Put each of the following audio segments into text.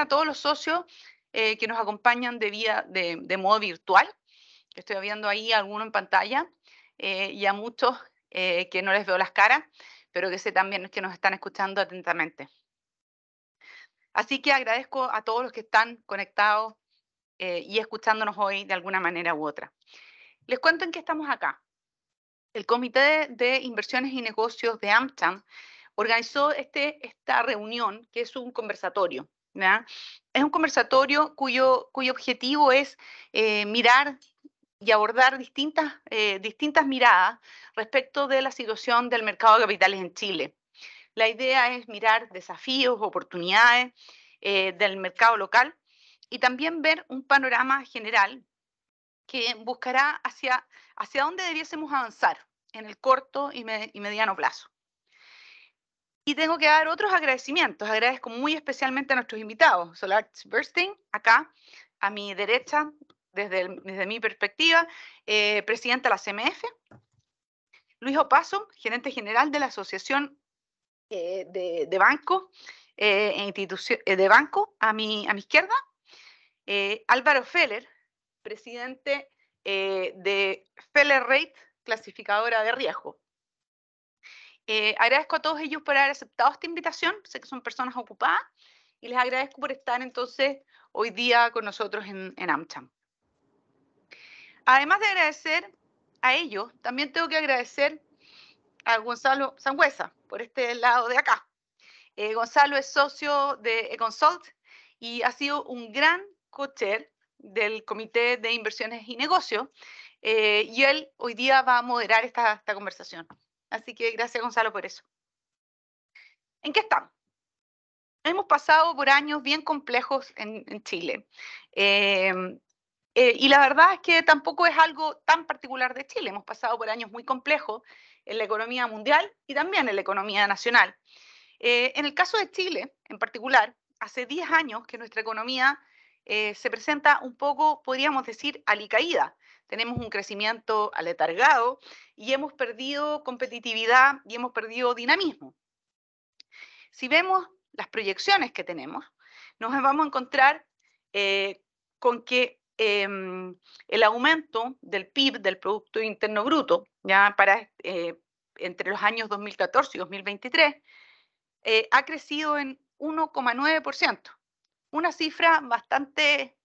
a todos los socios eh, que nos acompañan de, vía, de, modo virtual, estoy viendo ahí alguno en pantalla, eh, y a muchos eh, que no les veo las caras, pero que sé también que nos están escuchando atentamente. Así que agradezco a todos los que están conectados y escuchándonos hoy de alguna manera u otra. Les cuento en qué estamos acá. El Comité de Inversiones y Negocios de Amsterdam organizó este, esta reunión, que es un conversatorio, es un conversatorio cuyo, objetivo es eh, mirar y abordar distintas, eh, distintas miradas respecto de la situación del mercado de capitales en Chile. La idea es mirar desafíos, oportunidades eh, del mercado local y también ver un panorama general que buscará hacia, hacia dónde debiésemos avanzar en el corto y mediano plazo. Y tengo que dar otros agradecimientos. Agradezco muy especialmente a nuestros invitados, Solar Bursting, acá, a mi derecha, desde, mi perspectiva, eh, presidenta de la CMF, Luis Opaso, gerente general de la Asociación eh, de, de, Banco, eh, e de Banco, a mi, a mi izquierda, Álvaro Feller, presidente de Feller Rate, clasificadora de riesgo. Eh, agradezco a todos ellos por haber aceptado esta invitación, sé que son personas ocupadas y les agradezco por estar entonces hoy día con nosotros en, en AmCham. Además de agradecer a ellos, también tengo que agradecer a Gonzalo Sangüesa por este lado de acá. Eh, Gonzalo es socio de Econsult y ha sido un gran cocher del Comité de Inversiones y Negocios eh, y él hoy día va a moderar esta conversación. Así que gracias Gonzalo por eso. ¿En qué estamos? Hemos pasado por años bien complejos en, Chile. Eh, eh, y la verdad es que tampoco es algo tan particular de Chile. Hemos pasado por años muy complejos en la economía mundial y también en la economía nacional. Eh, en el caso de Chile, en particular, hace 10 años que nuestra economía eh, se presenta un poco, podríamos decir, alicaída. Tenemos un crecimiento aletargado y hemos perdido competitividad y hemos perdido dinamismo. Si vemos las proyecciones que tenemos, nos vamos a encontrar eh, con que em, el aumento del PIB, del Producto Interno Bruto, ya para, eh, entre los años 2014 y 2023, ha crecido en 1,9% una cifra bastante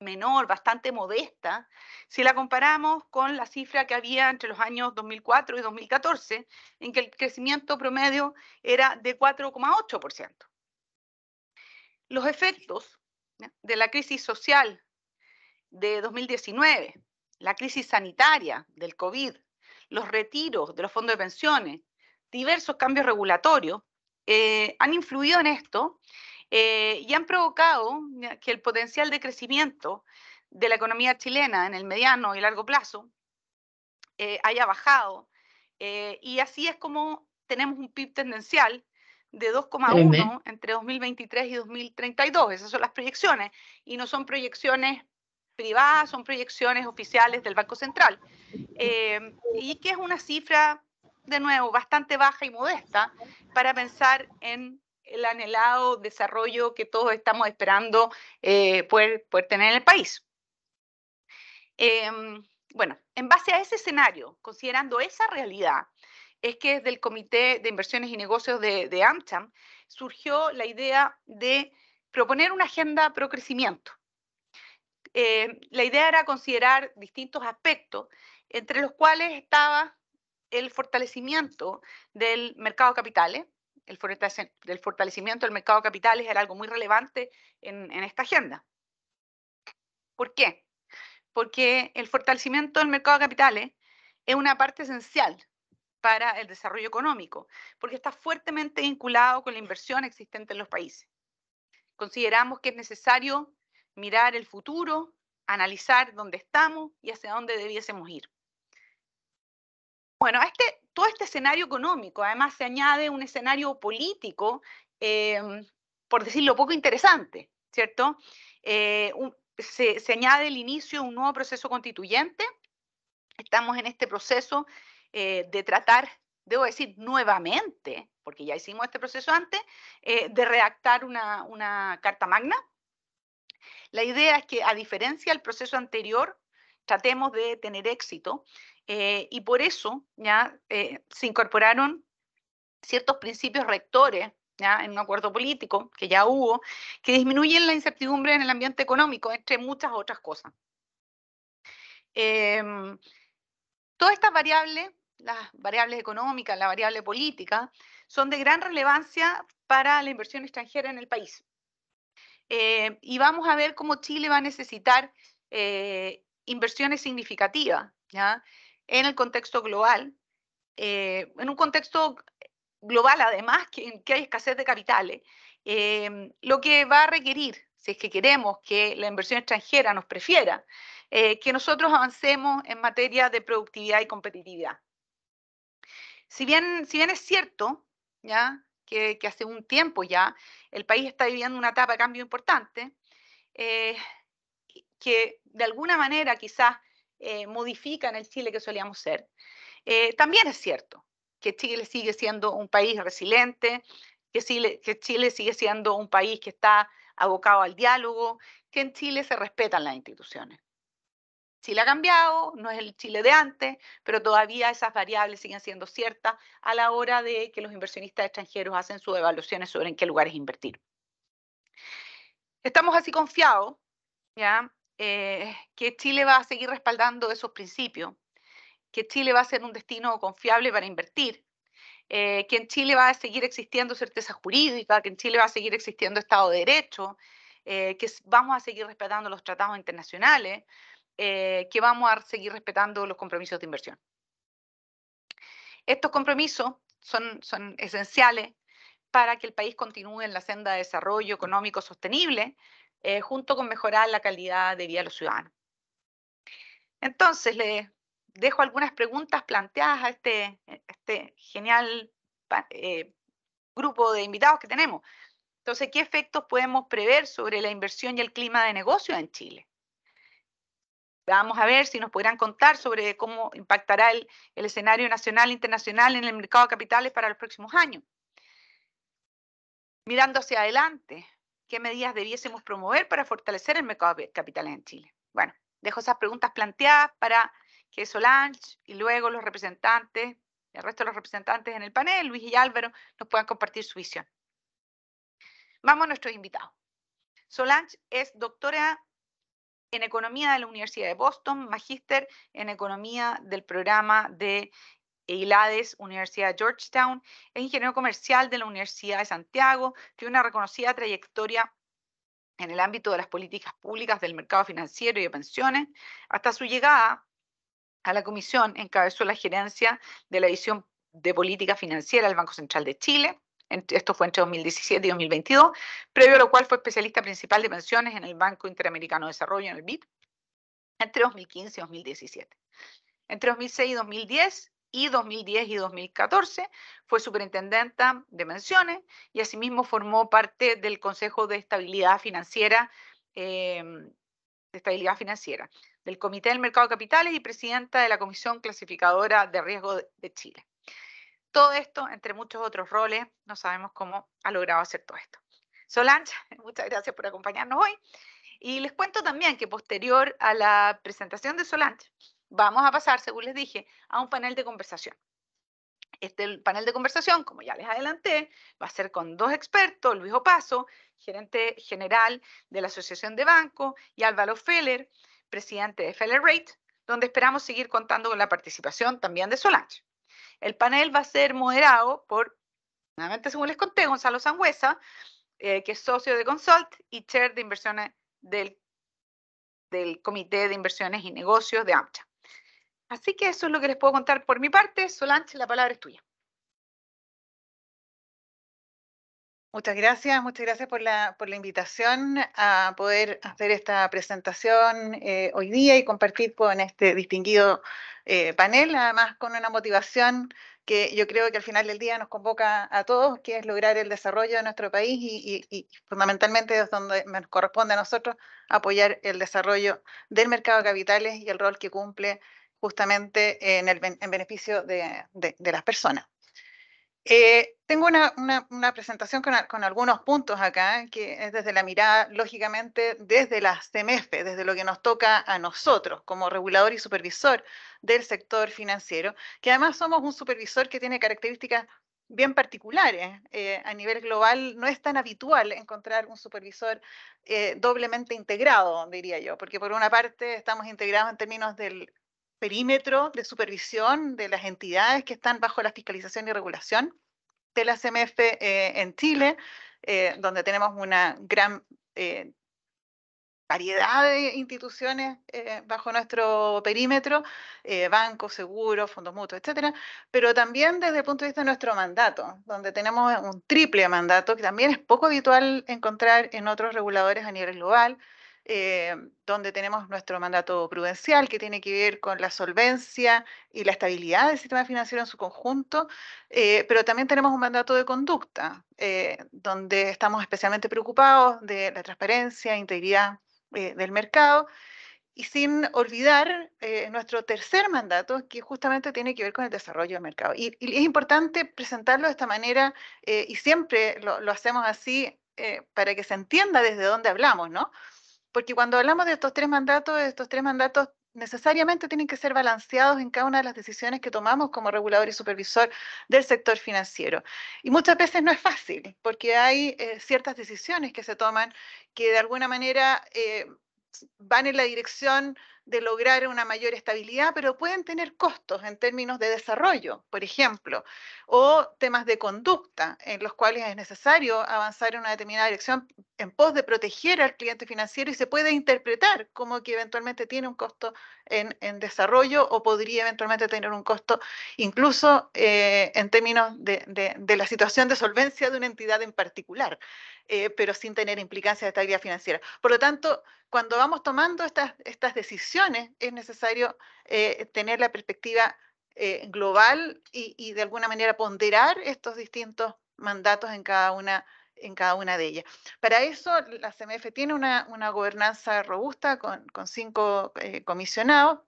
menor, bastante modesta, si la comparamos con la cifra que había entre los años 2004 y 2014, en que el crecimiento promedio era de 4,8%. Los efectos de la crisis social de 2019, la crisis sanitaria del COVID, los retiros de los fondos de pensiones, diversos cambios regulatorios, eh, han influido en esto eh, y han provocado que el potencial de crecimiento de la economía chilena en el mediano y largo plazo eh, haya bajado. Eh, y así es como tenemos un PIB tendencial de 2,1 entre 2023 y 2032. Esas son las proyecciones. Y no son proyecciones privadas, son proyecciones oficiales del Banco Central. y que es una cifra, de nuevo, bastante baja y modesta para pensar en el anhelado desarrollo que todos estamos esperando eh, poder, tener en el país. Em, bueno, en base a ese escenario, considerando esa realidad, es que desde el Comité de Inversiones y Negocios de, de AmCham surgió la idea de proponer una agenda pro crecimiento. Eh, la idea era considerar distintos aspectos, entre los cuales estaba el fortalecimiento del mercado de capitales, el, fortalecimiento del mercado de capitales era algo muy relevante en, en esta agenda. ¿Por qué? Porque el fortalecimiento del mercado de capitales es una parte esencial para el desarrollo económico, porque está fuertemente vinculado con la inversión existente en los países. Consideramos que es necesario mirar el futuro, analizar dónde estamos y hacia dónde debiésemos ir. Bueno, este, todo este escenario económico, además se añade un escenario político, em, por decirlo poco interesante, ¿cierto? Eh, se, añade el inicio de un nuevo proceso constituyente. Estamos en este proceso eh, de tratar, debo decir, nuevamente, porque ya hicimos este proceso antes, eh, de redactar una carta magna. La idea es que, a diferencia del proceso anterior, tratemos de tener éxito eh, y por eso ya eh, se incorporaron ciertos principios rectores ¿ya? en un acuerdo político que ya hubo, que disminuyen la incertidumbre en el ambiente económico, entre muchas otras cosas. Em, todas estas variables, las variables económicas, la variable política, son de gran relevancia para la inversión extranjera en el país. Eh, y vamos a ver cómo Chile va a necesitar inversiones significativas. ¿ya? en el contexto global, eh, en un contexto global además que, que hay escasez de capitales, eh, lo que va a requerir, si es que queremos que la inversión extranjera nos prefiera, eh, que nosotros avancemos en materia de productividad y competitividad. Si bien, si bien es cierto, ¿ya? Que, hace un tiempo ya el país está viviendo una etapa de cambio importante, que de alguna manera quizás eh, modifican el Chile que solíamos ser. Eh, también es cierto que Chile sigue siendo un país resiliente, que Chile, que Chile sigue siendo un país que está abocado al diálogo, que en Chile se respetan las instituciones. Chile ha cambiado, no es el Chile de antes, pero todavía esas variables siguen siendo ciertas a la hora de que los inversionistas extranjeros hacen sus evaluaciones sobre en qué lugares invertir. Estamos así confiados, ¿ya? Eh, que Chile va a seguir respaldando esos principios, que Chile va a ser un destino confiable para invertir, eh, que en Chile va a seguir existiendo certeza jurídica, que en Chile va a seguir existiendo Estado de Derecho, eh, que vamos a seguir respetando los tratados internacionales, que vamos a seguir respetando los compromisos de inversión. Estos compromisos son esenciales para que el país continúe en la senda de desarrollo económico sostenible, eh, junto con mejorar la calidad de vida de los ciudadanos. Entonces, les dejo algunas preguntas planteadas a este, eh, este genial eh, grupo de invitados que tenemos. Entonces, ¿qué efectos podemos prever sobre la inversión y el clima de negocio en Chile? Vamos a ver si nos podrán contar sobre cómo impactará el, el escenario nacional e internacional en el mercado de capitales para los próximos años. Mirando hacia adelante, qué medidas debiésemos promover para fortalecer el mercado de en Chile. Bueno, dejo esas preguntas planteadas para que Solange y luego los representantes, el resto de los representantes en el panel, Luis y Álvaro, nos puedan compartir su visión. Vamos a nuestros invitados. Solange es doctora en Economía de la Universidad de Boston, magíster en Economía del programa de EILADES, Universidad de Georgetown, es ingeniero comercial de la Universidad de Santiago, tiene una reconocida trayectoria en el ámbito de las políticas públicas del mercado financiero y de pensiones, hasta su llegada a la comisión encabezó la gerencia de la edición de política financiera del Banco Central de Chile. Esto fue entre 2017 y 2022, previo a lo cual fue especialista principal de pensiones en el Banco Interamericano de Desarrollo, en el BID, entre 2015 y 2017. Entre 2006 y 2010 y 2010 y 2014. Fue superintendenta de menciones y asimismo formó parte del Consejo de Estabilidad Financiera, em, de Estabilidad Financiera del Comité del Mercado de Capitales y presidenta de la Comisión Clasificadora de Riesgo de Chile. Todo esto, entre muchos otros roles, no sabemos cómo ha logrado hacer todo esto. Solange, muchas gracias por acompañarnos hoy. Y les cuento también que posterior a la presentación de Solange, vamos a pasar, según les dije, a un panel de conversación. Este panel de conversación, como ya les adelanté, va a ser con dos expertos, Luis Opaso, gerente general de la Asociación de banco, y Álvaro Feller, presidente de Feller Rate, donde esperamos seguir contando con la participación también de Solange. El panel va a ser moderado por, nuevamente según les conté, Gonzalo Sangüesa, eh, que es socio de Consult y chair de inversiones del, del Comité de Inversiones y Negocios de AMCHA. Así que eso es lo que les puedo contar por mi parte. Solange, la palabra es tuya. Muchas gracias, muchas gracias por la, por la invitación a poder hacer esta presentación eh, hoy día y compartir con este distinguido eh, panel, además con una motivación que yo creo que al final del día nos convoca a todos, que es lograr el desarrollo de nuestro país y, y fundamentalmente es donde nos corresponde a nosotros apoyar el desarrollo del mercado de capitales y el rol que cumple justamente en, beneficio de, las personas. Eh, tengo una, presentación con, algunos puntos acá, que es desde la mirada, lógicamente, desde la CMF, desde lo que nos toca a nosotros como regulador y supervisor del sector financiero, que además somos un supervisor que tiene características bien particulares. Eh, a nivel global no es tan habitual encontrar un supervisor eh, doblemente integrado, diría yo, porque por una parte estamos integrados en términos del perímetro de supervisión de las entidades que están bajo la fiscalización y regulación de la CMF eh, en Chile, eh, donde tenemos una gran eh, variedad de instituciones bajo nuestro perímetro, bancos, seguros, fondos mutuos, etcétera, pero también desde el punto de vista de nuestro mandato, donde tenemos un triple mandato que también es poco habitual encontrar en otros reguladores a nivel global, eh, donde tenemos nuestro mandato prudencial que tiene que ver con la solvencia y la estabilidad del sistema financiero en su conjunto, eh, pero también tenemos un mandato de conducta, eh, donde estamos especialmente preocupados de la transparencia, e integridad del mercado. Y sin olvidar nuestro tercer mandato, que justamente tiene que ver con el desarrollo del mercado. Y, es importante presentarlo de esta manera, y siempre lo, hacemos así, para que se entienda desde dónde hablamos, ¿no? porque cuando hablamos de estos tres mandatos, estos tres mandatos necesariamente tienen que ser balanceados en cada una de las decisiones que tomamos como regulador y supervisor del sector financiero. Y muchas veces no es fácil, porque hay eh, ciertas decisiones que se toman que de alguna manera eh, van en la dirección de lograr una mayor estabilidad, pero pueden tener costos en términos de desarrollo, por ejemplo, o temas de conducta en los cuales es necesario avanzar en una determinada dirección en pos de proteger al cliente financiero y se puede interpretar como que eventualmente tiene un costo en, desarrollo o podría eventualmente tener un costo incluso eh, en términos de, la situación de solvencia de una entidad en particular, eh, pero sin tener implicancia de estabilidad financiera. Por lo tanto, cuando vamos tomando estas, estas decisiones es necesario eh, tener la perspectiva global y, de alguna manera ponderar estos distintos mandatos en cada una en cada una de ellas. Para eso, la CMF tiene una, gobernanza robusta con, cinco eh, comisionados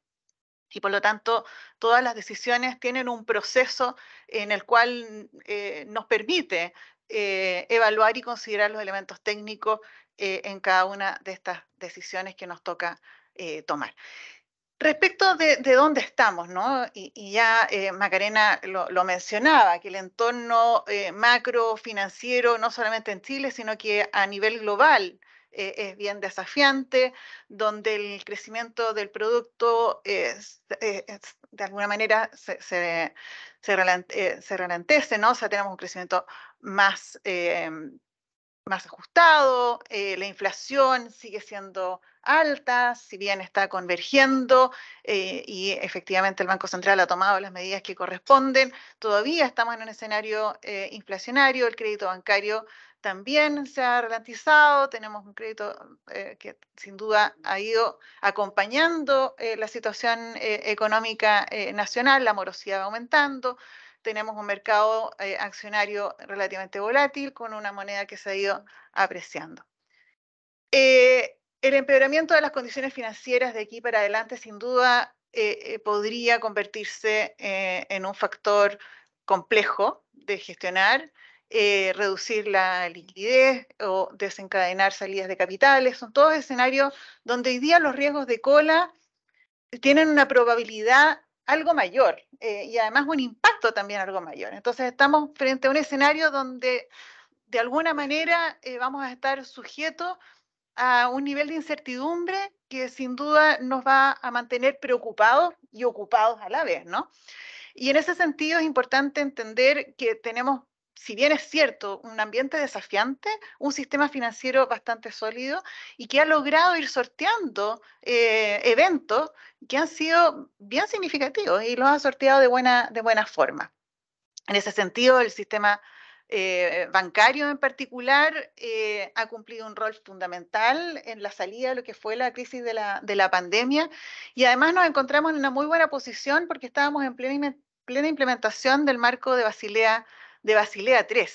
y por lo tanto todas las decisiones tienen un proceso en el cual eh, nos permite eh, evaluar y considerar los elementos técnicos en cada una de estas decisiones que nos toca tomar. Respecto de, dónde estamos, ¿no? Y, ya eh, Macarena lo, mencionaba, que el entorno eh, macro financiero, no solamente en Chile, sino que a nivel global eh, es bien desafiante, donde el crecimiento del producto es, de alguna manera se, se, ¿no? O sea, tenemos un crecimiento más, más ajustado, la inflación sigue siendo alta, si bien está convergiendo eh, y efectivamente el Banco Central ha tomado las medidas que corresponden, todavía estamos en un escenario eh, inflacionario, el crédito bancario también se ha ralentizado, tenemos un crédito eh, que sin duda ha ido acompañando la situación económica nacional, la morosidad va aumentando, tenemos un mercado accionario relativamente volátil con una moneda que se ha ido apreciando. El empeoramiento de las condiciones financieras de aquí para adelante sin duda eh, eh, podría convertirse eh, en un factor complejo de gestionar, reducir la liquidez o desencadenar salidas de capitales. Son todos escenarios donde hoy día los riesgos de cola tienen una probabilidad algo mayor y además un impacto también algo mayor. Entonces estamos frente a un escenario donde de alguna manera vamos a estar sujetos a un nivel de incertidumbre que sin duda nos va a mantener preocupados y ocupados a la vez, ¿no? Y en ese sentido es importante entender que tenemos, si bien es cierto, un ambiente desafiante, un sistema financiero bastante sólido y que ha logrado ir sorteando eh, eventos que han sido bien significativos y los ha sorteado de buena, de buena forma. En ese sentido, el sistema eh, eh, bancario en particular eh, ha cumplido un rol fundamental en la salida de lo que fue la crisis de la, de la pandemia y además nos encontramos en una muy buena posición porque estábamos en plena, implementación del marco de Basilea, de Basilea III,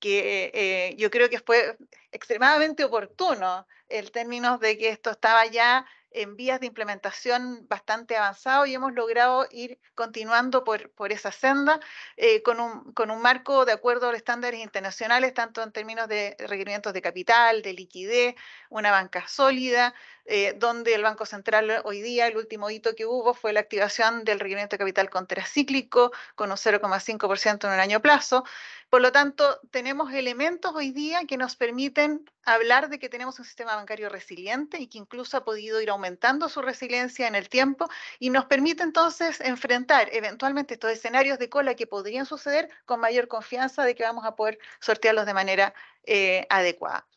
que yo creo que fue extremadamente oportuno el términos de que esto estaba ya en vías de implementación bastante avanzado y hemos logrado ir continuando por, por esa senda eh, con, un, con, un, marco de acuerdo a los estándares internacionales, tanto en términos de requerimientos de capital, de liquidez, una banca sólida, eh, donde el Banco Central hoy día, el último hito que hubo fue la activación del requerimiento de capital contracíclico con un 0,5% en un año plazo. Por lo tanto, tenemos elementos hoy día que nos permiten hablar de que tenemos un sistema bancario resiliente y que incluso ha podido ir aumentando su resiliencia en el tiempo y nos permite entonces enfrentar eventualmente estos escenarios de cola que podrían suceder con mayor confianza de que vamos a poder sortearlos de manera eh, adecuada.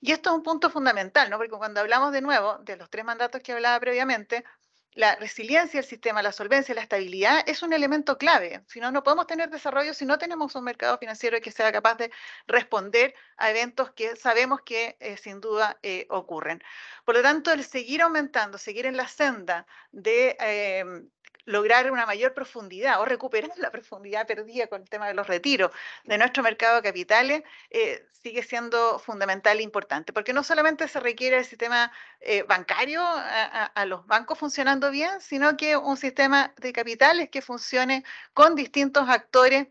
Y esto es un punto fundamental, ¿no? Porque cuando hablamos de nuevo de los tres mandatos que hablaba previamente, la resiliencia del sistema, la solvencia, la estabilidad es un elemento clave. Si no, no podemos tener desarrollo si no tenemos un mercado financiero que sea capaz de responder a eventos que sabemos que eh, sin duda eh, ocurren. Por lo tanto, el seguir aumentando, seguir en la senda de... Em, lograr una mayor profundidad o recuperar la profundidad perdida con el tema de los retiros de nuestro mercado de capitales eh, sigue siendo fundamental e importante, porque no solamente se requiere el sistema eh, bancario a, los bancos funcionando bien, sino que un sistema de capitales que funcione con distintos actores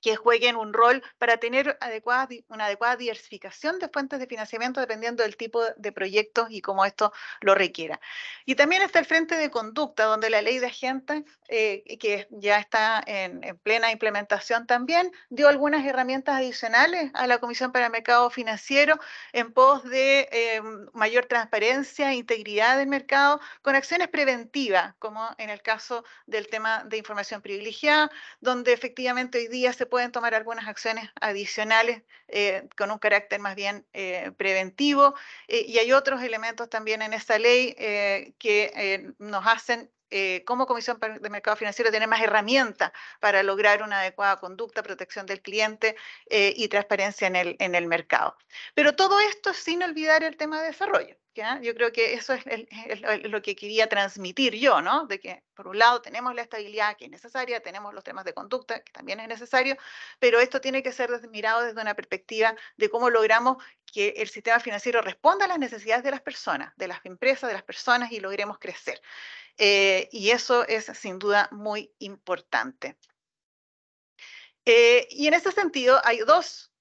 que jueguen un rol para tener adecuada, una adecuada diversificación de fuentes de financiamiento dependiendo del tipo de proyectos y cómo esto lo requiera. Y también está el Frente de Conducta, donde la ley de agentes, eh, que ya está en, plena implementación también, dio algunas herramientas adicionales a la Comisión para el Mercado Financiero en pos de eh, mayor transparencia e integridad del mercado con acciones preventivas, como en el caso del tema de información privilegiada, donde efectivamente hoy día se pueden tomar algunas acciones adicionales eh, con un carácter más bien eh, preventivo eh, y hay otros elementos también en esta ley que nos hacen eh, como Comisión de Mercado Financiero tener más herramientas para lograr una adecuada conducta, protección del cliente eh, y transparencia en el, en el mercado. Pero todo esto sin olvidar el tema de desarrollo. Yo creo que eso es, lo que quería transmitir yo, ¿no? De que por un lado tenemos la estabilidad que es necesaria, tenemos los temas de conducta que también es necesario, pero esto tiene que ser mirado desde una perspectiva de cómo logramos que el sistema financiero responda a las necesidades de las personas, de las empresas, de las personas y logremos crecer. Eh, y eso es sin duda muy importante. Eh, y en ese sentido hay dos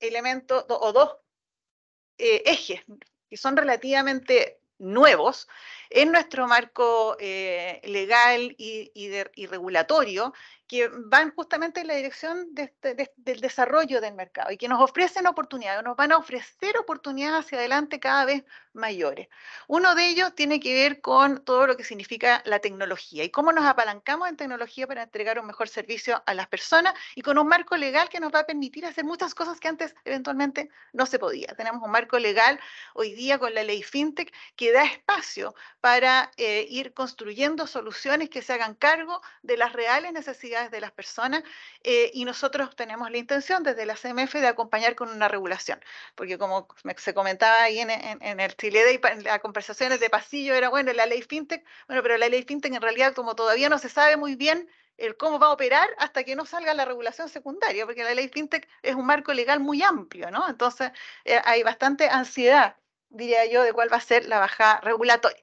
elementos o dos eh, ejes que son relativamente nuevos en nuestro marco legal y, y regulatorio que van justamente en la dirección este, del desarrollo del mercado y que nos ofrecen oportunidades, nos van a ofrecer oportunidades hacia adelante cada vez mayores. Uno de ellos tiene que ver con todo lo que significa la tecnología y cómo nos apalancamos en tecnología para entregar un mejor servicio a las personas y con un marco legal que nos va a permitir hacer muchas cosas que antes eventualmente no se podía. Tenemos un marco legal hoy día con la ley FinTech que da espacio para eh, ir construyendo soluciones que se hagan cargo de las reales necesidades de las personas eh, y nosotros tenemos la intención desde la CMF de acompañar con una regulación, porque como se comentaba ahí en, el Chile de en las conversaciones de pasillo era, bueno, la ley FinTech, bueno, pero la ley FinTech en realidad como todavía no se sabe muy bien el cómo va a operar hasta que no salga la regulación secundaria, porque la ley FinTech es un marco legal muy amplio, ¿no? Entonces eh, hay bastante ansiedad diría yo, de cuál va a ser la baja regulatoria.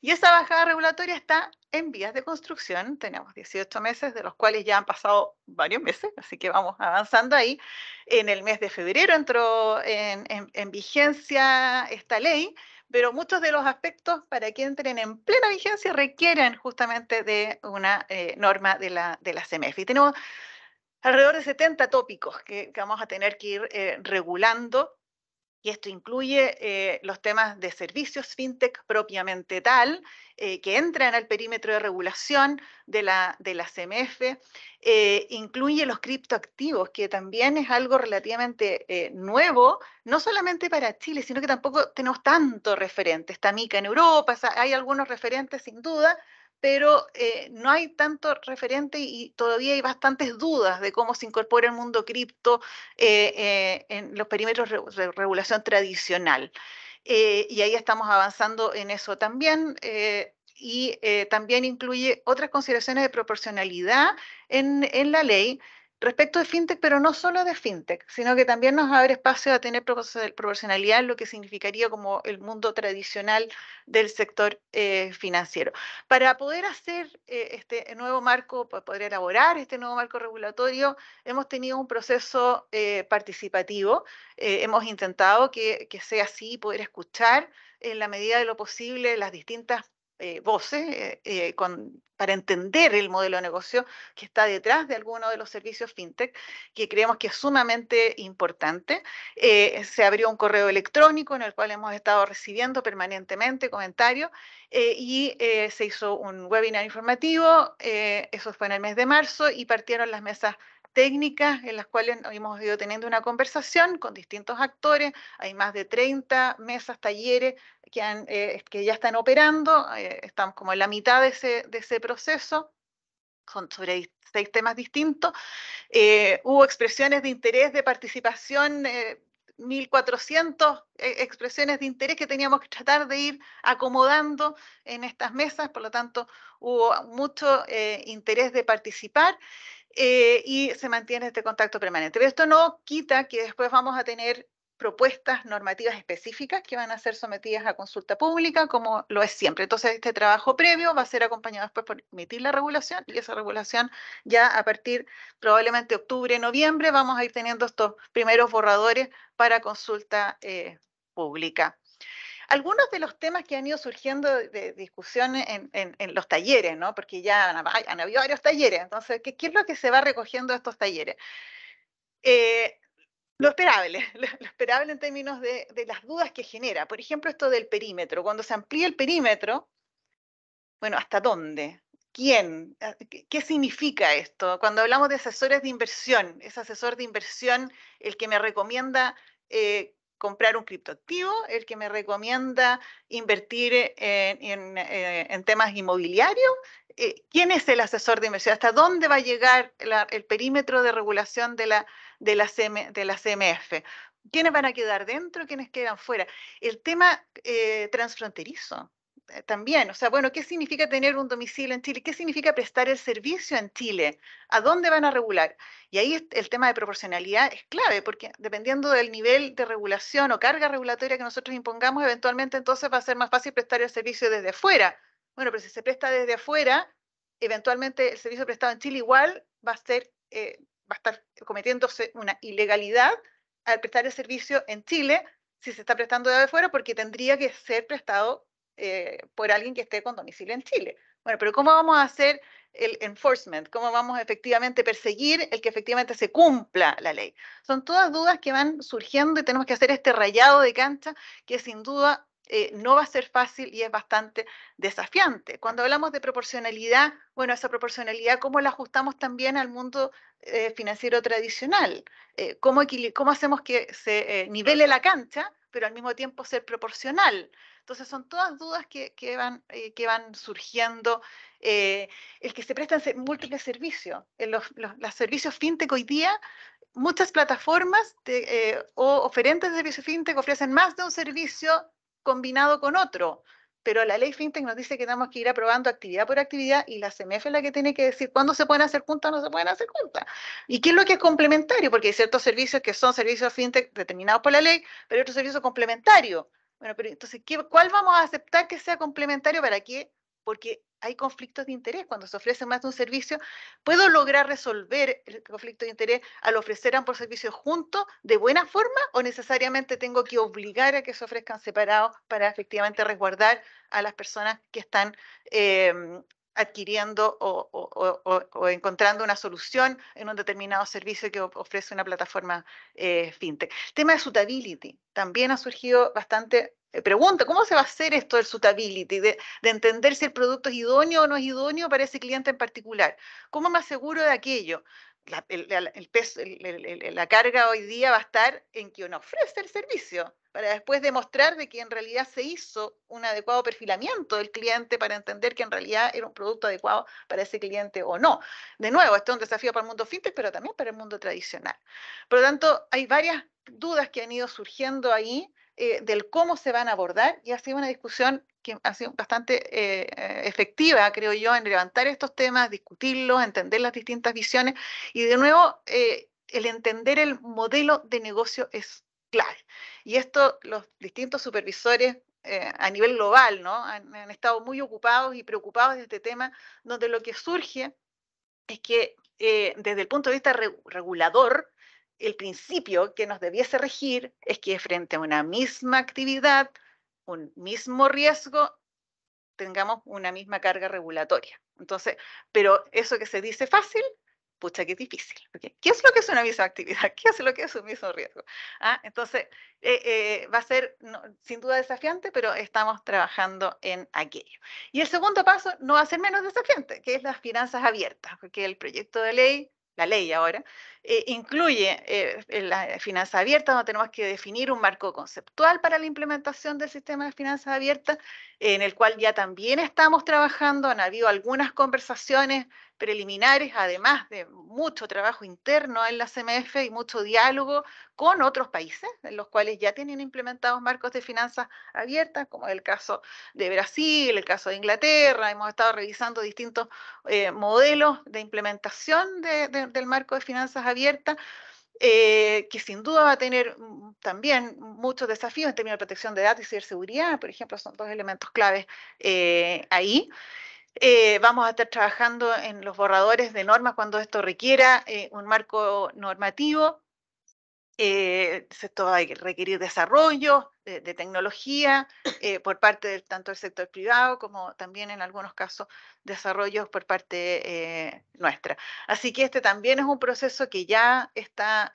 Y esa bajada regulatoria está en vías de construcción. Tenemos 18 meses, de los cuales ya han pasado varios meses, así que vamos avanzando ahí. En el mes de febrero entró en, vigencia esta ley, pero muchos de los aspectos para que entren en plena vigencia requieren justamente de una eh, norma de la, de CMF. Y tenemos alrededor de 70 tópicos que, vamos a tener que ir eh, regulando y esto incluye eh, los temas de servicios fintech propiamente tal, eh, que entran al perímetro de regulación de la, de la CMF, eh, incluye los criptoactivos, que también es algo relativamente nuevo, no solamente para Chile, sino que tampoco tenemos tanto referente. Está MICA en Europa, hay algunos referentes sin duda, pero eh, no hay tanto referente y todavía hay bastantes dudas de cómo se incorpora el mundo cripto eh, eh, en los perímetros de regulación tradicional. y ahí estamos avanzando en eso también. y también incluye otras consideraciones de proporcionalidad en la ley, respecto de fintech, pero no solo de fintech, sino que también nos abre espacio a tener proporcionalidad, lo que significaría como el mundo tradicional del sector eh, financiero. Para poder hacer eh, este nuevo marco, para poder elaborar este nuevo marco regulatorio, hemos tenido un proceso eh, participativo, hemos intentado que sea así, poder escuchar en la medida de lo posible las distintas eh, voces eh, eh, con, para entender el modelo de negocio que está detrás de alguno de los servicios fintech, que creemos que es sumamente importante. se abrió un correo electrónico en el cual hemos estado recibiendo permanentemente comentarios y se hizo un webinar informativo, eso fue en el mes de marzo, y partieron las mesas técnicas en las cuales hemos ido teniendo una conversación con distintos actores. Hay más de 30 mesas, talleres que, eh, que ya están operando. Eh, estamos como en la mitad de ese, proceso. Son sobre seis temas distintos. Eh, hubo expresiones de interés, de participación. 1.400 expresiones de interés que teníamos que tratar de ir acomodando en estas mesas, por lo tanto hubo mucho interés de participar eh, y se mantiene este contacto permanente. Pero esto no quita que después vamos a tener propuestas normativas específicas que van a ser sometidas a consulta pública, como lo es siempre. Entonces, este trabajo previo va a ser acompañado después por emitir la regulación y esa regulación ya a partir probablemente octubre, noviembre, vamos a ir teniendo estos primeros borradores para consulta eh, pública. Algunos de los temas que han ido surgiendo de, discusión en, los talleres, Porque ya han, habido varios talleres, entonces, ¿qué, es lo que se va recogiendo de estos talleres? Eh, lo esperable, lo, esperable en términos de, las dudas que genera. Por ejemplo, esto del perímetro. Cuando se amplía el perímetro, bueno, ¿hasta dónde? ¿Quién? Ah, ¿Qué significa esto? Cuando hablamos de asesores de inversión, es asesor de inversión el que me recomienda eh, comprar un criptoactivo, el que me recomienda invertir eh, eh, en, temas inmobiliarios. Eh, ¿Quién es el asesor de inversión? ¿Hasta dónde va a llegar el perímetro de regulación de la, de, la CMF? ¿Quiénes van a quedar dentro? ¿Quiénes quedan fuera? El tema transfronterizo. Eh, también, o sea, bueno, ¿qué significa tener un domicilio en Chile? ¿Qué significa prestar el servicio en Chile? ¿A dónde van a regular? Y ahí el tema de proporcionalidad es clave, porque dependiendo del nivel de regulación o carga regulatoria que nosotros impongamos, eventualmente entonces va a ser más fácil prestar el servicio desde afuera. Bueno, pero si se presta desde afuera, eventualmente el servicio prestado en Chile igual va a, ser, eh, va a estar cometiéndose una ilegalidad al prestar el servicio en Chile si se está prestando de afuera, porque tendría que ser prestado eh, por alguien que esté con domicilio en Chile. Bueno, pero ¿cómo vamos a hacer el enforcement? ¿Cómo vamos a efectivamente perseguir el que efectivamente se cumpla la ley? Son todas dudas que van surgiendo y tenemos que hacer este rayado de cancha que sin duda eh, no va a ser fácil y es bastante desafiante. Cuando hablamos de proporcionalidad, bueno, esa proporcionalidad, ¿cómo la ajustamos también al mundo eh, financiero tradicional? ¿cómo, ¿cómo, hacemos que se nivele la cancha pero al mismo tiempo ser proporcional. Entonces son todas dudas que, van, eh, que van surgiendo, eh, el que se prestan múltiples servicios. En los, servicios fintech hoy día, muchas plataformas eh, o oferentes de servicios fintech ofrecen más de un servicio combinado con otro pero la ley FinTech nos dice que tenemos que ir aprobando actividad por actividad y la CMF es la que tiene que decir cuándo se pueden hacer juntas o no se pueden hacer juntas. ¿Y qué es lo que es complementario? Porque hay ciertos servicios que son servicios FinTech determinados por la ley, pero hay otros servicios complementarios. Bueno, pero entonces, ¿qué, ¿cuál vamos a aceptar que sea complementario para qué? Porque hay conflictos de interés. Cuando se ofrece más de un servicio, puedo lograr resolver el conflicto de interés al ofrecer ambos servicios juntos de buena forma o necesariamente tengo que obligar a que se ofrezcan separados para efectivamente resguardar a las personas que están eh, adquiriendo o, encontrando una solución en un determinado servicio que ofrece una plataforma eh, fintech. El tema de suitability también ha surgido bastante eh, pregunta, ¿cómo se va a hacer esto del suitability, de, entender si el producto es idóneo o no es idóneo para ese cliente en particular? ¿Cómo me aseguro de aquello? la, carga hoy día va a estar en que uno ofrece el servicio, para después demostrar de que en realidad se hizo un adecuado perfilamiento del cliente para entender que en realidad era un producto adecuado para ese cliente o no. De nuevo, esto es un desafío para el mundo fintech, pero también para el mundo tradicional. Por lo tanto, hay varias dudas que han ido surgiendo ahí eh, del cómo se van a abordar y ha sido una discusión ha sido bastante eh, eh, efectiva, creo yo, en levantar estos temas, discutirlos, entender las distintas visiones. Y de nuevo, eh, el entender el modelo de negocio es clave. Y esto los distintos supervisores a nivel global, ¿no? Han, estado muy ocupados y preocupados de este tema, donde lo que surge es que desde el punto de vista regulador, el principio que nos debiese regir es que frente a una misma actividad, un mismo riesgo tengamos una misma carga regulatoria. Entonces, pero eso que se dice fácil, pucha que es difícil. ¿Qué es lo que es una misma actividad? ¿Qué es lo que es un mismo riesgo? ¿Ah? Entonces, eh, eh, va a ser sin duda desafiante, pero estamos trabajando en aquello. Y el segundo paso no va a ser menos desafiante, que es las finanzas abiertas, porque el proyecto de ley la ley ahora, eh, incluye eh, eh, la finanza abierta, donde tenemos que definir un marco conceptual para la implementación del sistema de finanzas abiertas, en el cual ya también estamos trabajando, han habido algunas conversaciones preliminares, además de mucho trabajo interno en la CMF y mucho diálogo con otros países, en los cuales ya tienen implementados marcos de finanzas abiertas, como el caso de Brasil, el caso de Inglaterra. Hemos estado revisando distintos eh, modelos de implementación del marco de finanzas abiertas. Eh, que sin duda va a tener mm, también muchos desafíos en términos de protección de datos y ciberseguridad, por ejemplo, son dos elementos claves eh, ahí. Eh, vamos a estar trabajando en los borradores de normas cuando esto requiera eh, un marco normativo. Eh, esto va a requerir desarrollo de, tecnología por parte tanto del sector privado como también en algunos casos desarrollos por parte nuestra. Así que este también es un proceso que ya está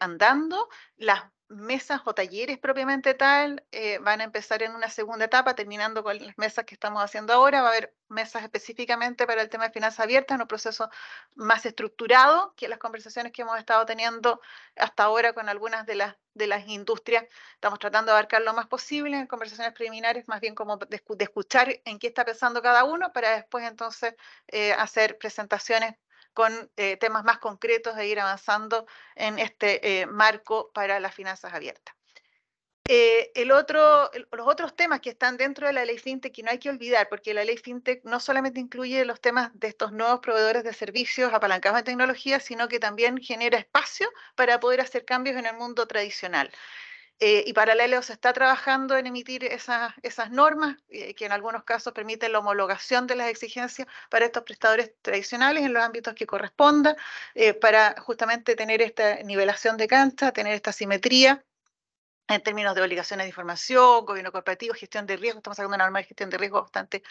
andando. Las mesas o talleres propiamente tal eh, van a empezar en una segunda etapa, terminando con las mesas que estamos haciendo ahora. Va a haber mesas específicamente para el tema de finanzas abiertas, en un proceso más estructurado que las conversaciones que hemos estado teniendo hasta ahora con algunas de las, de las industrias. Estamos tratando de abarcar lo más posible en conversaciones preliminares, más bien como de, escuchar en qué está pensando cada uno para después entonces eh, hacer presentaciones con eh, temas más concretos de ir avanzando en este eh, marco para las finanzas abiertas. Eh, el otro, los otros temas que están dentro de la ley FinTech que no hay que olvidar, porque la ley FinTech no solamente incluye los temas de estos nuevos proveedores de servicios apalancados en tecnología, sino que también genera espacio para poder hacer cambios en el mundo tradicional. Eh, y paralelo se está trabajando en emitir esas, normas eh, que en algunos casos permiten la homologación de las exigencias para estos prestadores tradicionales en los ámbitos que correspondan, eh, para justamente tener esta nivelación de cancha, tener esta simetría en términos de obligaciones de información, gobierno corporativo, gestión de riesgo, estamos haciendo una norma de gestión de riesgo bastante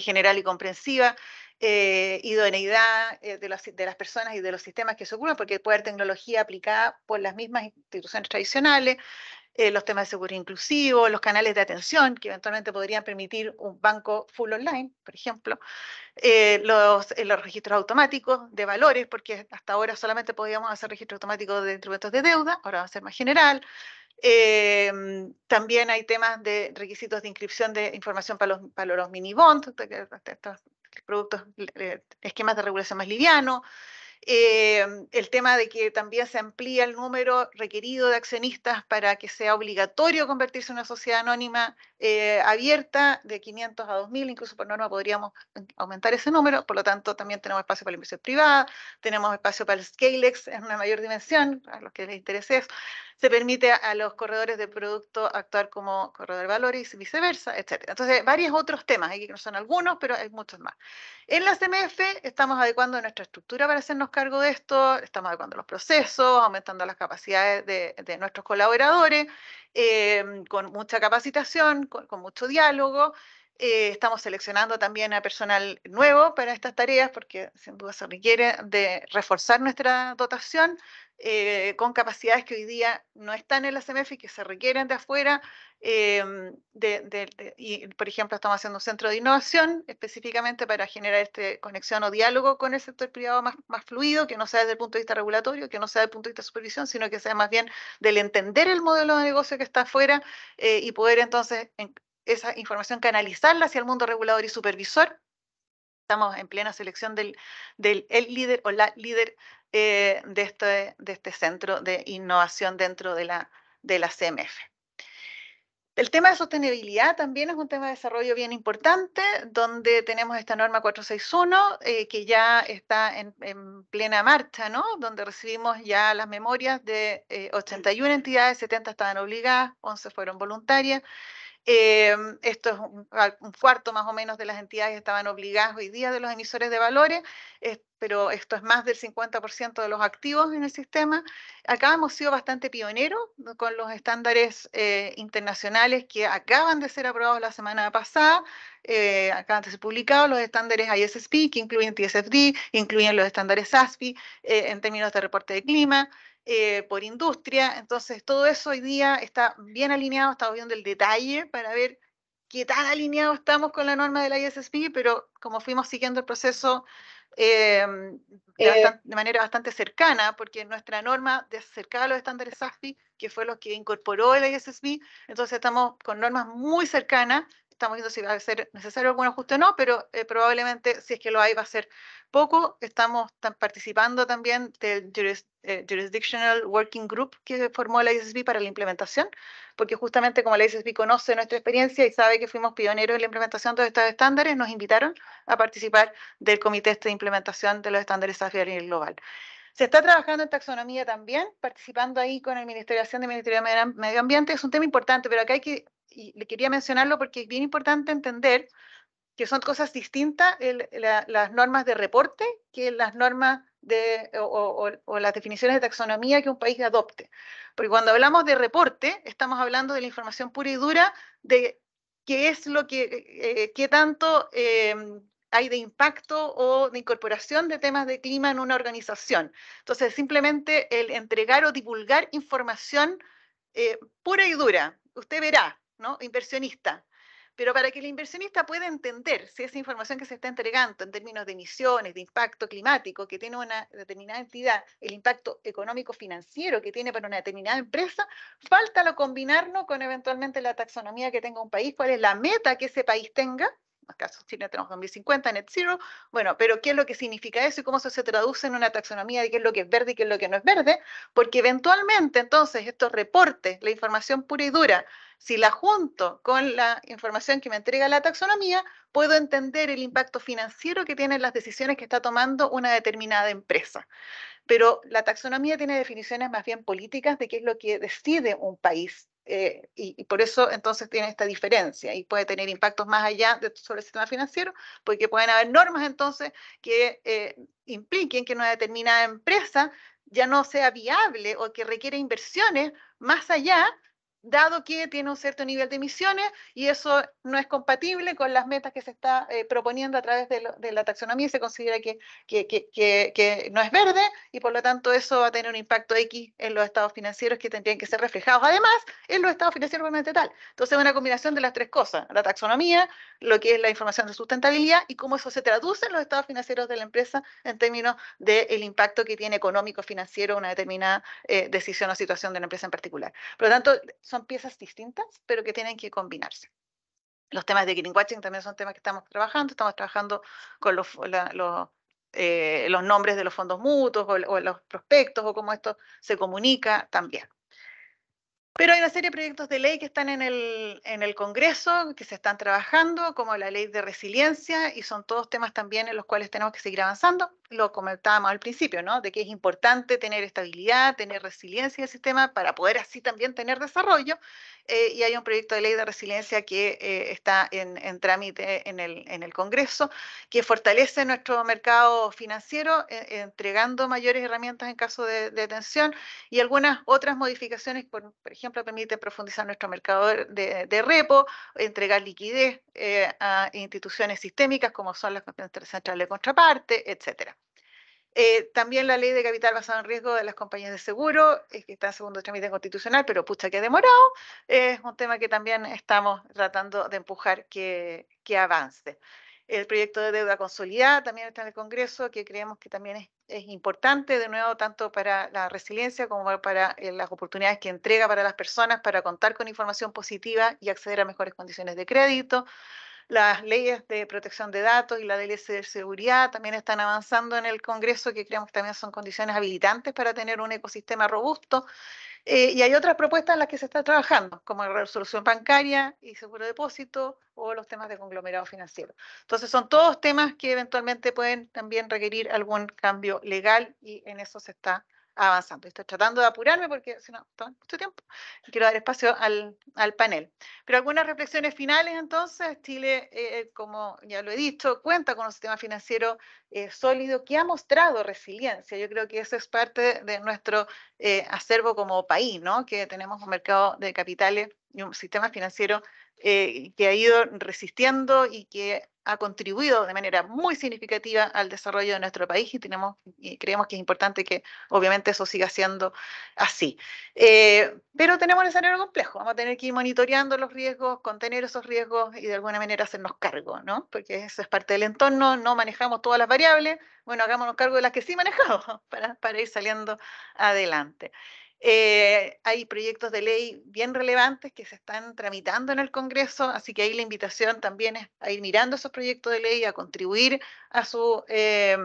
general y comprensiva, idoneidad de, de, las personas y de los sistemas que se ocupan, porque puede haber tecnología aplicada por las mismas instituciones tradicionales, eh, los temas de seguro inclusivo, los canales de atención que eventualmente podrían permitir un banco full online, por ejemplo, eh, eh, los, registros automáticos de valores, porque hasta ahora solamente podíamos hacer registro automático de instrumentos de deuda, ahora va a ser más general. Em, también hay temas de requisitos de inscripción de información para los, para mini estos productos, esquemas de regulación más liviano eh, el tema de que también se amplía el número requerido de accionistas para que sea obligatorio convertirse en una sociedad anónima eh, abierta de 500 a 2.000, incluso por norma podríamos aumentar ese número, por lo tanto también tenemos espacio para la inversión privada, tenemos espacio para el Scalex en una mayor dimensión, a los que les interese eso se permite a los corredores de producto actuar como corredor de valores y viceversa, etc. Entonces, varios otros temas, aquí no son algunos, pero hay muchos más. En la CMF estamos adecuando nuestra estructura para hacernos cargo de esto, estamos adecuando los procesos, aumentando las capacidades de, nuestros colaboradores, eh, con mucha capacitación, con mucho diálogo. Eh, estamos seleccionando también a personal nuevo para estas tareas porque sin duda se requiere de reforzar nuestra dotación eh, con capacidades que hoy día no están en la CMF y que se requieren de afuera. Eh, y, por ejemplo, estamos haciendo un centro de innovación específicamente para generar esta conexión o diálogo con el sector privado más, más fluido, que no sea desde el punto de vista regulatorio, que no sea desde el punto de vista de supervisión, sino que sea más bien del entender el modelo de negocio que está afuera y poder entonces esa información, canalizarla hacia el mundo regulador y supervisor. Estamos en plena selección del, del líder o la líder eh, de, este, de este centro de innovación dentro de la, de la CMF. El tema de sostenibilidad también es un tema de desarrollo bien importante, donde tenemos esta norma 461 eh, que ya está en, plena marcha, ¿no? Donde recibimos ya las memorias de 81 eh, entidades, 70 estaban obligadas, 11 fueron voluntarias. Eh, esto es un, cuarto más o menos de las entidades que estaban obligadas hoy día de los emisores de valores, pero esto es más del 50% de los activos en el sistema. Acá hemos sido bastante pioneros con los estándares eh, internacionales que acaban de ser aprobados la semana pasada. Eh, acaban de ser publicados los estándares ISSP, que incluyen TSFD, incluyen los estándares ASPI en términos de reporte de clima. Eh, por industria. Entonces, todo eso hoy día está bien alineado, estamos viendo el detalle para ver qué tan alineado estamos con la norma de la ISSB, pero como fuimos siguiendo el proceso eh, eh. de, manera bastante cercana, porque nuestra norma de acercar a los estándares SASPI, que fue lo que incorporó la ISSB, entonces estamos con normas muy cercanas estamos viendo si va a ser necesario algún ajuste o no, pero eh, probablemente si es que lo hay va a ser poco. Estamos participando también del eh, Jurisdictional Working Group que formó la ISSB para la implementación, porque justamente como la ISSB conoce nuestra experiencia y sabe que fuimos pioneros en la implementación de estos estándares, nos invitaron a participar del comité este de implementación de los estándares SAFI a nivel global. Se está trabajando en taxonomía también, participando ahí con el Ministerio de Ministerio de Medio Ambiente. Es un tema importante, pero acá hay que y le quería mencionarlo porque es bien importante entender que son cosas distintas las normas de reporte que las normas de, o, las definiciones de taxonomía que un país adopte. Porque cuando hablamos de reporte, estamos hablando de la información pura y dura de qué es lo que, eh, qué tanto eh, hay de impacto o de incorporación de temas de clima en una organización. Entonces, simplemente el entregar o divulgar información eh, pura y dura. Usted verá, Inversionista. Pero para que el inversionista pueda entender si esa información que se está entregando en términos de emisiones, de impacto climático que tiene una determinada entidad, el impacto económico financiero que tiene para una determinada empresa, falta lo combinarnos con eventualmente la taxonomía que tenga un país, cuál es la meta que ese país tenga caso China, tenemos 2050, net zero, bueno, pero ¿qué es lo que significa eso y cómo eso se traduce en una taxonomía de qué es lo que es verde y qué es lo que no es verde? Porque eventualmente entonces estos reportes, la información pura y dura, si la junto con la información que me entrega la taxonomía, puedo entender el impacto financiero que tienen las decisiones que está tomando una determinada empresa. Pero la taxonomía tiene definiciones más bien políticas de qué es lo que decide un país eh, y, por eso entonces tiene esta diferencia y puede tener impactos más allá de, sobre el sistema financiero, porque pueden haber normas entonces que eh, impliquen que una determinada empresa ya no sea viable o que requiere inversiones más allá dado que tiene un cierto nivel de emisiones y eso no es compatible con las metas que se está eh, proponiendo a través de, la taxonomía y se considera que, que, no es verde y por lo tanto eso va a tener un impacto X en los estados financieros que tendrían que ser reflejados además en los estados financieros permanentes tal. Entonces es una combinación de las tres cosas, la taxonomía, lo que es la información de sustentabilidad y cómo eso se traduce en los estados financieros de la empresa en términos del impacto que tiene económico, financiero, una determinada eh, decisión o situación de una empresa en particular. Por lo tanto, son piezas distintas, pero que tienen que combinarse. Los temas de greenwashing también son temas que estamos trabajando. Estamos trabajando con los, eh, los, nombres de los fondos mutuos o, los prospectos o cómo esto se comunica también. Pero hay una serie de proyectos de ley que están en el, en el Congreso, que se están trabajando, como la ley de resiliencia, y son todos temas también en los cuales tenemos que seguir avanzando. Lo comentábamos al principio, ¿no? De que es importante tener estabilidad, tener resiliencia el sistema para poder así también tener desarrollo. Eh, y hay un proyecto de ley de resiliencia que eh, está en, en trámite en el, en el, Congreso, que fortalece nuestro mercado financiero, eh, entregando mayores herramientas en caso de, de detención y algunas otras modificaciones, por ejemplo, ejemplo, permite profundizar nuestro mercado de, repo, entregar liquidez eh, a instituciones sistémicas como son las centrales de contraparte, etcétera. Eh, también la ley de capital basado en riesgo de las compañías de seguro, eh, que está en segundo trámite constitucional, pero pucha que ha demorado, es un tema que también estamos tratando de empujar que avance el proyecto de deuda consolidada también está en el Congreso, que creemos que también es, importante, de nuevo, tanto para la resiliencia como para eh, las oportunidades que entrega para las personas para contar con información positiva y acceder a mejores condiciones de crédito. Las leyes de protección de datos y la ley de seguridad también están avanzando en el Congreso, que creemos que también son condiciones habilitantes para tener un ecosistema robusto. Eh, y hay otras propuestas en las que se está trabajando, como la resolución bancaria y seguro de depósito o los temas de conglomerado financiero. Entonces, son todos temas que eventualmente pueden también requerir algún cambio legal y en eso se está avanzando. Estoy tratando de apurarme porque si no, toma mucho tiempo. Quiero dar espacio al, panel. Pero algunas reflexiones finales, entonces, Chile, eh, eh, como ya lo he dicho, cuenta con un sistema financiero eh, sólido que ha mostrado resiliencia. Yo creo que eso es parte de nuestro acervo como país, ¿no? Que tenemos un mercado de capitales y un sistema financiero que ha ido resistiendo y que ha contribuido de manera muy significativa al desarrollo de nuestro país y, creemos que es importante que obviamente eso siga siendo así. Eh, pero tenemos un escenario complejo, vamos a tener que ir monitoreando los riesgos, contener esos riesgos y de alguna manera hacernos cargo, ¿no? Porque eso es parte del entorno, no manejamos todas las variables, bueno, hagámonos cargo de las que sí manejamos para ir saliendo adelante. Eh, hay proyectos de ley bien relevantes que se están tramitando en el Congreso, así que ahí la invitación también es a ir mirando esos proyectos de ley, a contribuir a su... Eh,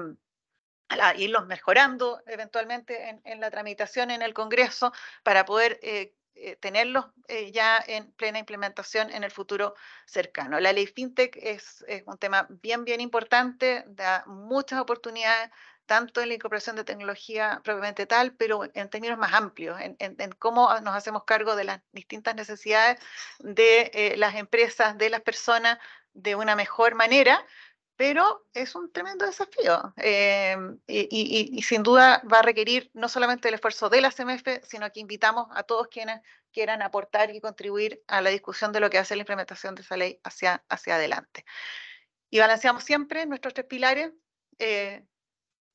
a irlos mejorando eventualmente en, la tramitación en el Congreso para poder eh, tenerlos ya en plena implementación en el futuro cercano. La ley FinTech es, es un tema bien, bien importante, da muchas oportunidades tanto en la incorporación de tecnología propiamente tal, pero en términos más amplios, en, cómo nos hacemos cargo de las distintas necesidades de eh, las empresas, de las personas, de una mejor manera, pero es un tremendo desafío eh, y, sin duda va a requerir no solamente el esfuerzo de la CMF, sino que invitamos a todos quienes quieran aportar y contribuir a la discusión de lo que hace la implementación de esa ley hacia, hacia adelante. Y balanceamos siempre nuestros tres pilares, eh,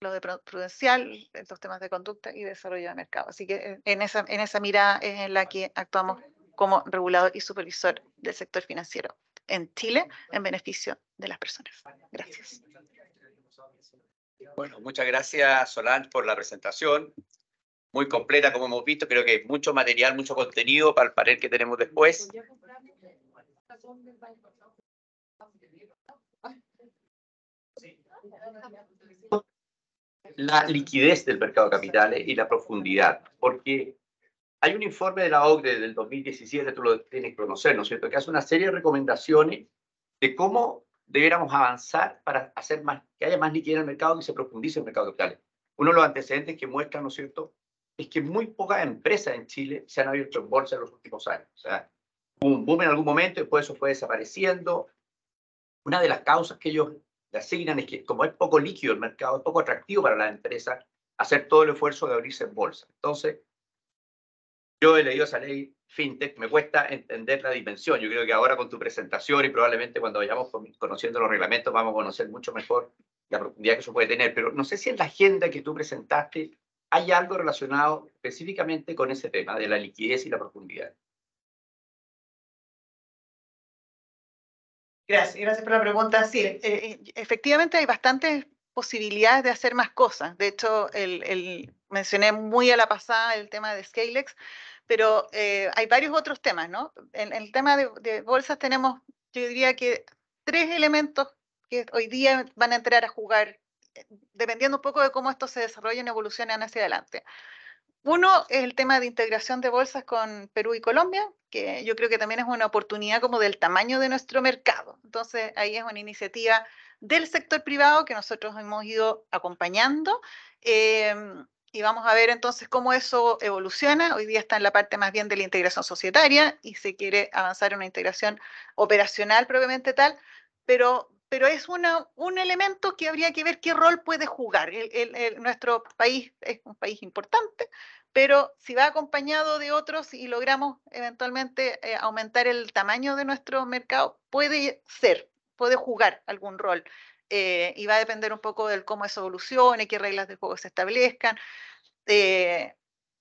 lo de prudencial, los temas de conducta y desarrollo de mercado. Así que eh, en esa, en esa mirada es en la que actuamos como regulador y supervisor del sector financiero en Chile en beneficio de las personas. Gracias. Bueno, muchas gracias Solange por la presentación. Muy completa, como hemos visto, creo que mucho material, mucho contenido para el panel que tenemos después la liquidez del mercado de capitales y la profundidad, porque hay un informe de la OCDE del 2017, tú lo tienes que conocer, ¿no es cierto?, que hace una serie de recomendaciones de cómo debiéramos avanzar para hacer más, que haya más liquidez en el mercado y se profundice el mercado de capitales. Uno de los antecedentes que muestra, ¿no es cierto?, es que muy pocas empresas en Chile se han abierto en bolsa en los últimos años. O sea, un boom en algún momento, y después eso fue desapareciendo. Una de las causas que ellos le asignan es que como es poco líquido el mercado, es poco atractivo para la empresa hacer todo el esfuerzo de abrirse en bolsa. Entonces, yo he leído esa ley fintech, me cuesta entender la dimensión. Yo creo que ahora con tu presentación y probablemente cuando vayamos conociendo los reglamentos vamos a conocer mucho mejor la profundidad que eso puede tener, pero no sé si en la agenda que tú presentaste hay algo relacionado específicamente con ese tema de la liquidez y la profundidad. Gracias, gracias por la pregunta. Sí, eh, eh, efectivamente hay bastantes posibilidades de hacer más cosas. De hecho, el, mencioné muy a la pasada el tema de Scalex, pero eh, hay varios otros temas, ¿no? En, el tema de, bolsas tenemos, yo diría que tres elementos que hoy día van a entrar a jugar, dependiendo un poco de cómo esto se desarrolle y evolucionan hacia adelante. Uno es el tema de integración de bolsas con Perú y Colombia, que yo creo que también es una oportunidad como del tamaño de nuestro mercado. Entonces, ahí es una iniciativa del sector privado que nosotros hemos ido acompañando. Em, y vamos a ver entonces cómo eso evoluciona. Hoy día está en la parte más bien de la integración societaria y se quiere avanzar en una integración operacional propiamente tal, pero pero es una, un elemento que habría que ver qué rol puede jugar. nuestro país es un país importante, pero si va acompañado de otros y logramos eventualmente eh, aumentar el tamaño de nuestro mercado, puede ser, puede jugar algún rol. Eh, y va a depender un poco de cómo eso evolucione, qué reglas de juego se establezcan. Eh,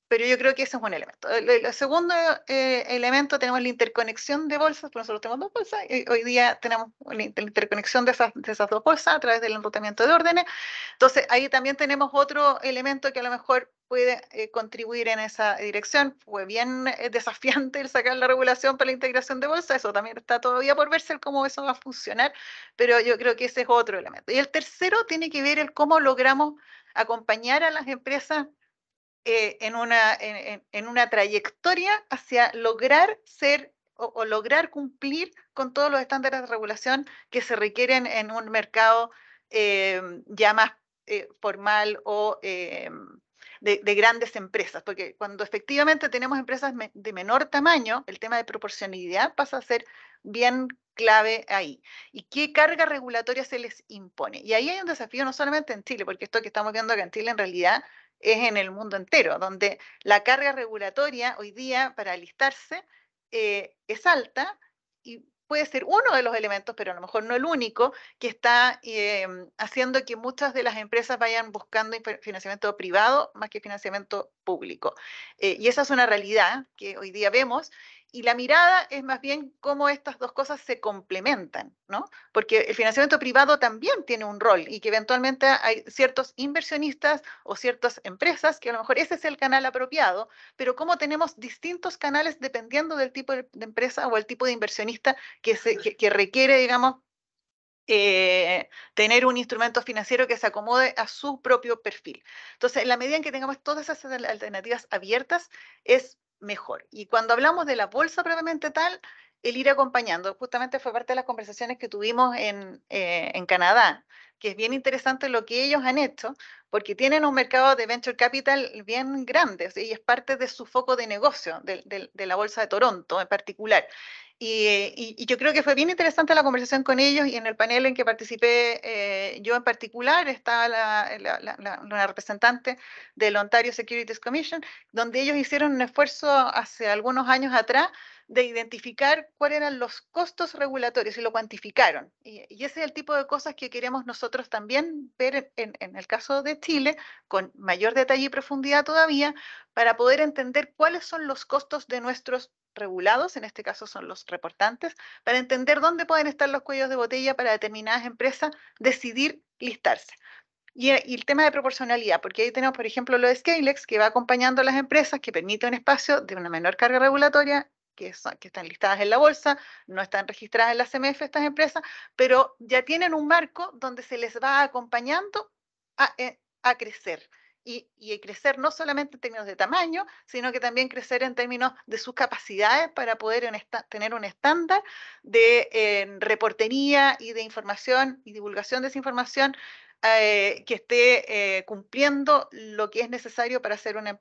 pero yo creo que ese es un elemento. El, segundo eh, elemento tenemos la interconexión de bolsas, nosotros tenemos dos bolsas, y hoy día tenemos la interconexión de esas, dos bolsas a través del enrutamiento de órdenes. Entonces, ahí también tenemos otro elemento que a lo mejor puede eh, contribuir en esa dirección. Fue bien eh, desafiante el sacar la regulación para la integración de bolsas, eso también está todavía por verse cómo eso va a funcionar, pero yo creo que ese es otro elemento. Y el tercero tiene que ver el cómo logramos acompañar a las empresas eh, en, una, trayectoria hacia lograr ser o, lograr cumplir con todos los estándares de regulación que se requieren en un mercado eh, ya más eh, formal o de, grandes empresas, porque cuando efectivamente tenemos empresas de menor tamaño, el tema de proporcionalidad pasa a ser bien clave ahí. ¿Y qué carga regulatoria se les impone? Y ahí hay un desafío no solamente en Chile, porque esto que estamos viendo acá en Chile en realidad es en el mundo entero, donde la carga regulatoria hoy día para alistarse eh, es alta y puede ser uno de los elementos, pero a lo mejor no el único, que está eh, haciendo que muchas de las empresas vayan buscando financiamiento privado más que financiamiento público. Eh, y esa es una realidad que hoy día vemos y la mirada es más bien cómo estas dos cosas se complementan, ¿no? Porque el financiamiento privado también tiene un rol y que eventualmente hay ciertos inversionistas o ciertas empresas que a lo mejor ese es el canal apropiado, pero cómo tenemos distintos canales dependiendo del tipo de empresa o el tipo de inversionista que, requiere, digamos, eh, tener un instrumento financiero que se acomode a su propio perfil. Entonces, en la medida en que tengamos todas esas alternativas abiertas, es mejor. Y cuando hablamos de la bolsa previamente tal, el ir acompañando, justamente fue parte de las conversaciones que tuvimos en, eh, en Canadá, que es bien interesante lo que ellos han hecho, porque tienen un mercado de venture capital bien grande, y es parte de su foco de negocio, de, la Bolsa de Toronto en particular. Eh, y, yo creo que fue bien interesante la conversación con ellos y en el panel en que participé eh, yo en particular estaba la, representante del Ontario Securities Commission, donde ellos hicieron un esfuerzo hace algunos años atrás de identificar cuáles eran los costos regulatorios y lo cuantificaron. Y, ese es el tipo de cosas que queremos nosotros también ver en, en, el caso de Chile, con mayor detalle y profundidad todavía, para poder entender cuáles son los costos de nuestros regulados, en este caso son los reportantes, para entender dónde pueden estar los cuellos de botella para determinadas empresas decidir listarse. Y, el tema de proporcionalidad, porque ahí tenemos, por ejemplo, lo de Scalex, que va acompañando a las empresas, que permite un espacio de una menor carga regulatoria que, están listadas en la bolsa, no están registradas en la CMF estas empresas, pero ya tienen un marco donde se les va acompañando a, eh, crecer. Y, crecer no solamente en términos de tamaño, sino que también crecer en términos de sus capacidades para poder tener un estándar de eh, reportería y de información y divulgación de esa información eh, que esté eh, cumpliendo lo que es necesario para ser una,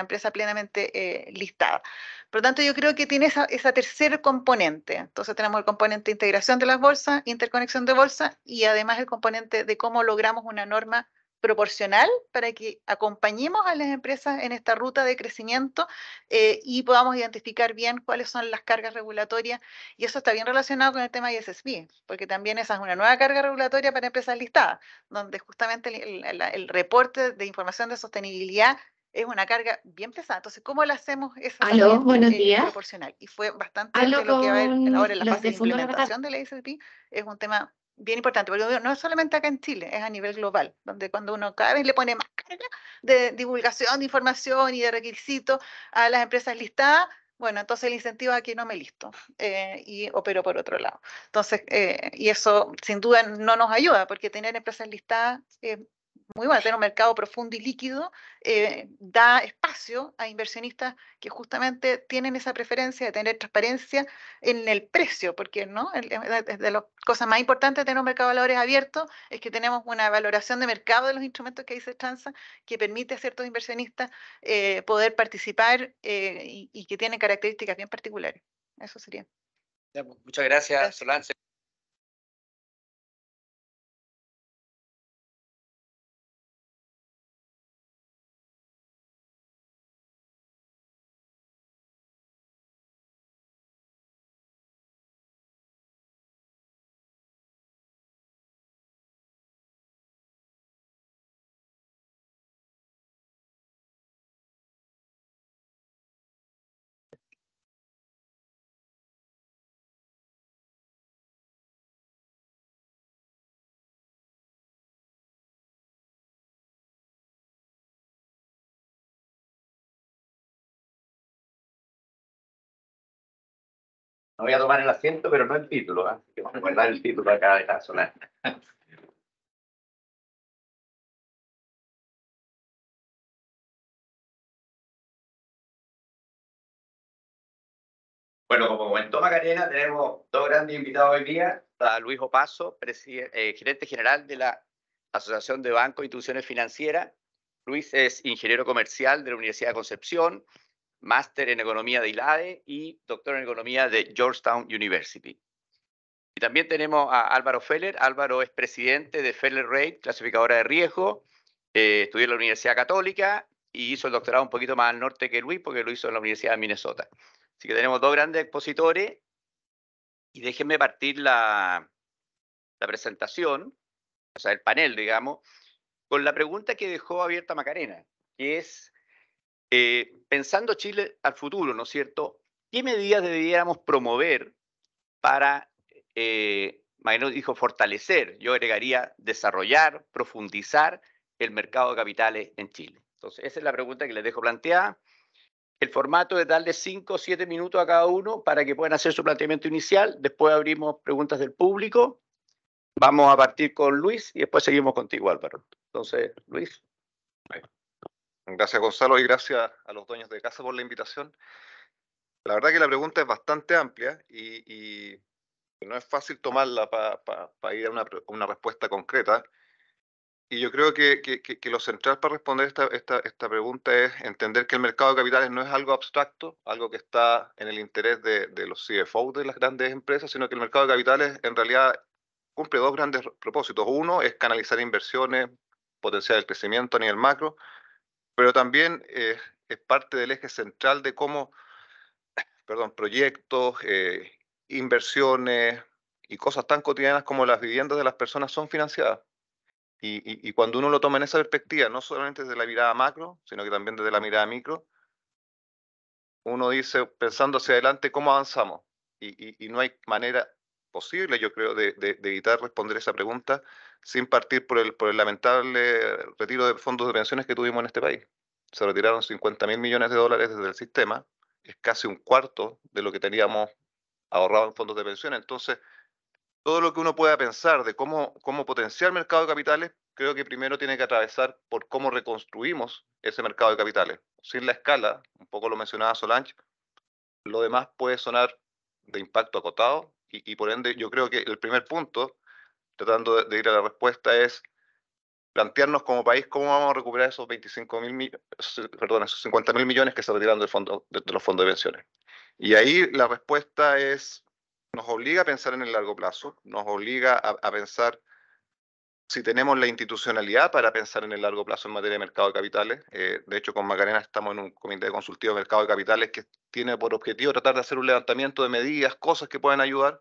empresa plenamente eh, listada. Por lo tanto, yo creo que tiene esa, esa tercer componente. Entonces tenemos el componente de integración de las bolsas, interconexión de bolsas y además el componente de cómo logramos una norma proporcional para que acompañemos a las empresas en esta ruta de crecimiento eh, y podamos identificar bien cuáles son las cargas regulatorias. Y eso está bien relacionado con el tema de ISSB, porque también esa es una nueva carga regulatoria para empresas listadas, donde justamente el, reporte de información de sostenibilidad es una carga bien pesada. Entonces, ¿cómo la hacemos esa Aló, eh, buenos días. proporcional? Y fue bastante lo que va a haber ahora en la fase de, implementación de la ISSB. es un tema bien importante, porque no es solamente acá en Chile, es a nivel global, donde cuando uno cada vez le pone más carga de divulgación de información y de requisitos a las empresas listadas, bueno, entonces el incentivo aquí no me listo eh, y opero por otro lado. Entonces, eh, y eso sin duda no nos ayuda, porque tener empresas listadas es muy bueno, tener un mercado profundo y líquido eh, da espacio a inversionistas que justamente tienen esa preferencia de tener transparencia en el precio, porque ¿no? de las cosas más importantes de tener un mercado de valores abierto es que tenemos una valoración de mercado de los instrumentos que dice se que permite a ciertos inversionistas eh, poder participar eh, y, que tienen características bien particulares. Eso sería. Pues, muchas gracias, gracias. No voy a tomar el asiento, pero no el título, ¿eh? que vamos a guardar el título acá de cada ¿no? Bueno, como comentó Macarena, tenemos dos grandes invitados hoy día. Luis Opaso, eh, gerente general de la Asociación de Bancos e Instituciones Financieras. Luis es ingeniero comercial de la Universidad de Concepción, máster en economía de ILADE y doctor en economía de Georgetown University. Y también tenemos a Álvaro Feller. Álvaro es presidente de Feller Rate, clasificadora de riesgo. Eh, estudió en la Universidad Católica y hizo el doctorado un poquito más al norte que Luis, porque lo hizo en la Universidad de Minnesota. Así que tenemos dos grandes expositores. Y déjenme partir la, la presentación, o sea, el panel, digamos, con la pregunta que dejó abierta Macarena, que es eh, pensando Chile al futuro, ¿no es cierto? ¿Qué medidas debiéramos promover para, eh, dijo, fortalecer? Yo agregaría desarrollar, profundizar el mercado de capitales en Chile. Entonces, esa es la pregunta que les dejo planteada. El formato es darle 5 o 7 minutos a cada uno para que puedan hacer su planteamiento inicial. Después abrimos preguntas del público. Vamos a partir con Luis y después seguimos contigo, Álvaro. Entonces, Luis. Gracias Gonzalo y gracias a los dueños de casa por la invitación. La verdad que la pregunta es bastante amplia y, no es fácil tomarla para ir a una, respuesta concreta. Y yo creo que, lo central para responder esta, pregunta es entender que el mercado de capitales no es algo abstracto, algo que está en el interés de, de los CFO de las grandes empresas, sino que el mercado de capitales en realidad cumple dos grandes propósitos. Uno es canalizar inversiones, potenciar el crecimiento a nivel macro, pero también eh, es parte del eje central de cómo, perdón, proyectos, eh, inversiones y cosas tan cotidianas como las viviendas de las personas son financiadas. Y, cuando uno lo toma en esa perspectiva, no solamente desde la mirada macro, sino que también desde la mirada micro, uno dice, pensando hacia adelante, ¿cómo avanzamos? Y, no hay manera posible, yo creo, de evitar responder esa pregunta sin partir por el, lamentable retiro de fondos de pensiones que tuvimos en este país. Se retiraron 50 mil millones de dólares desde el sistema, es casi un cuarto de lo que teníamos ahorrado en fondos de pensiones. Entonces, todo lo que uno pueda pensar de cómo, cómo potenciar el mercado de capitales, creo que primero tiene que atravesar por cómo reconstruimos ese mercado de capitales. Sin la escala, un poco lo mencionaba Solange, lo demás puede sonar de impacto acotado y por ende yo creo que el primer punto tratando de, ir a la respuesta es plantearnos como país cómo vamos a recuperar esos 25 mil perdón, millones que se retiraron del fondo, de, los fondos de pensiones. Y ahí la respuesta es, nos obliga a pensar en el largo plazo, nos obliga a, pensar si tenemos la institucionalidad para pensar en el largo plazo en materia de mercado de capitales. Eh, de hecho, con Macarena estamos en un comité consultivo de mercado de capitales que tiene por objetivo tratar de hacer un levantamiento de medidas, cosas que puedan ayudar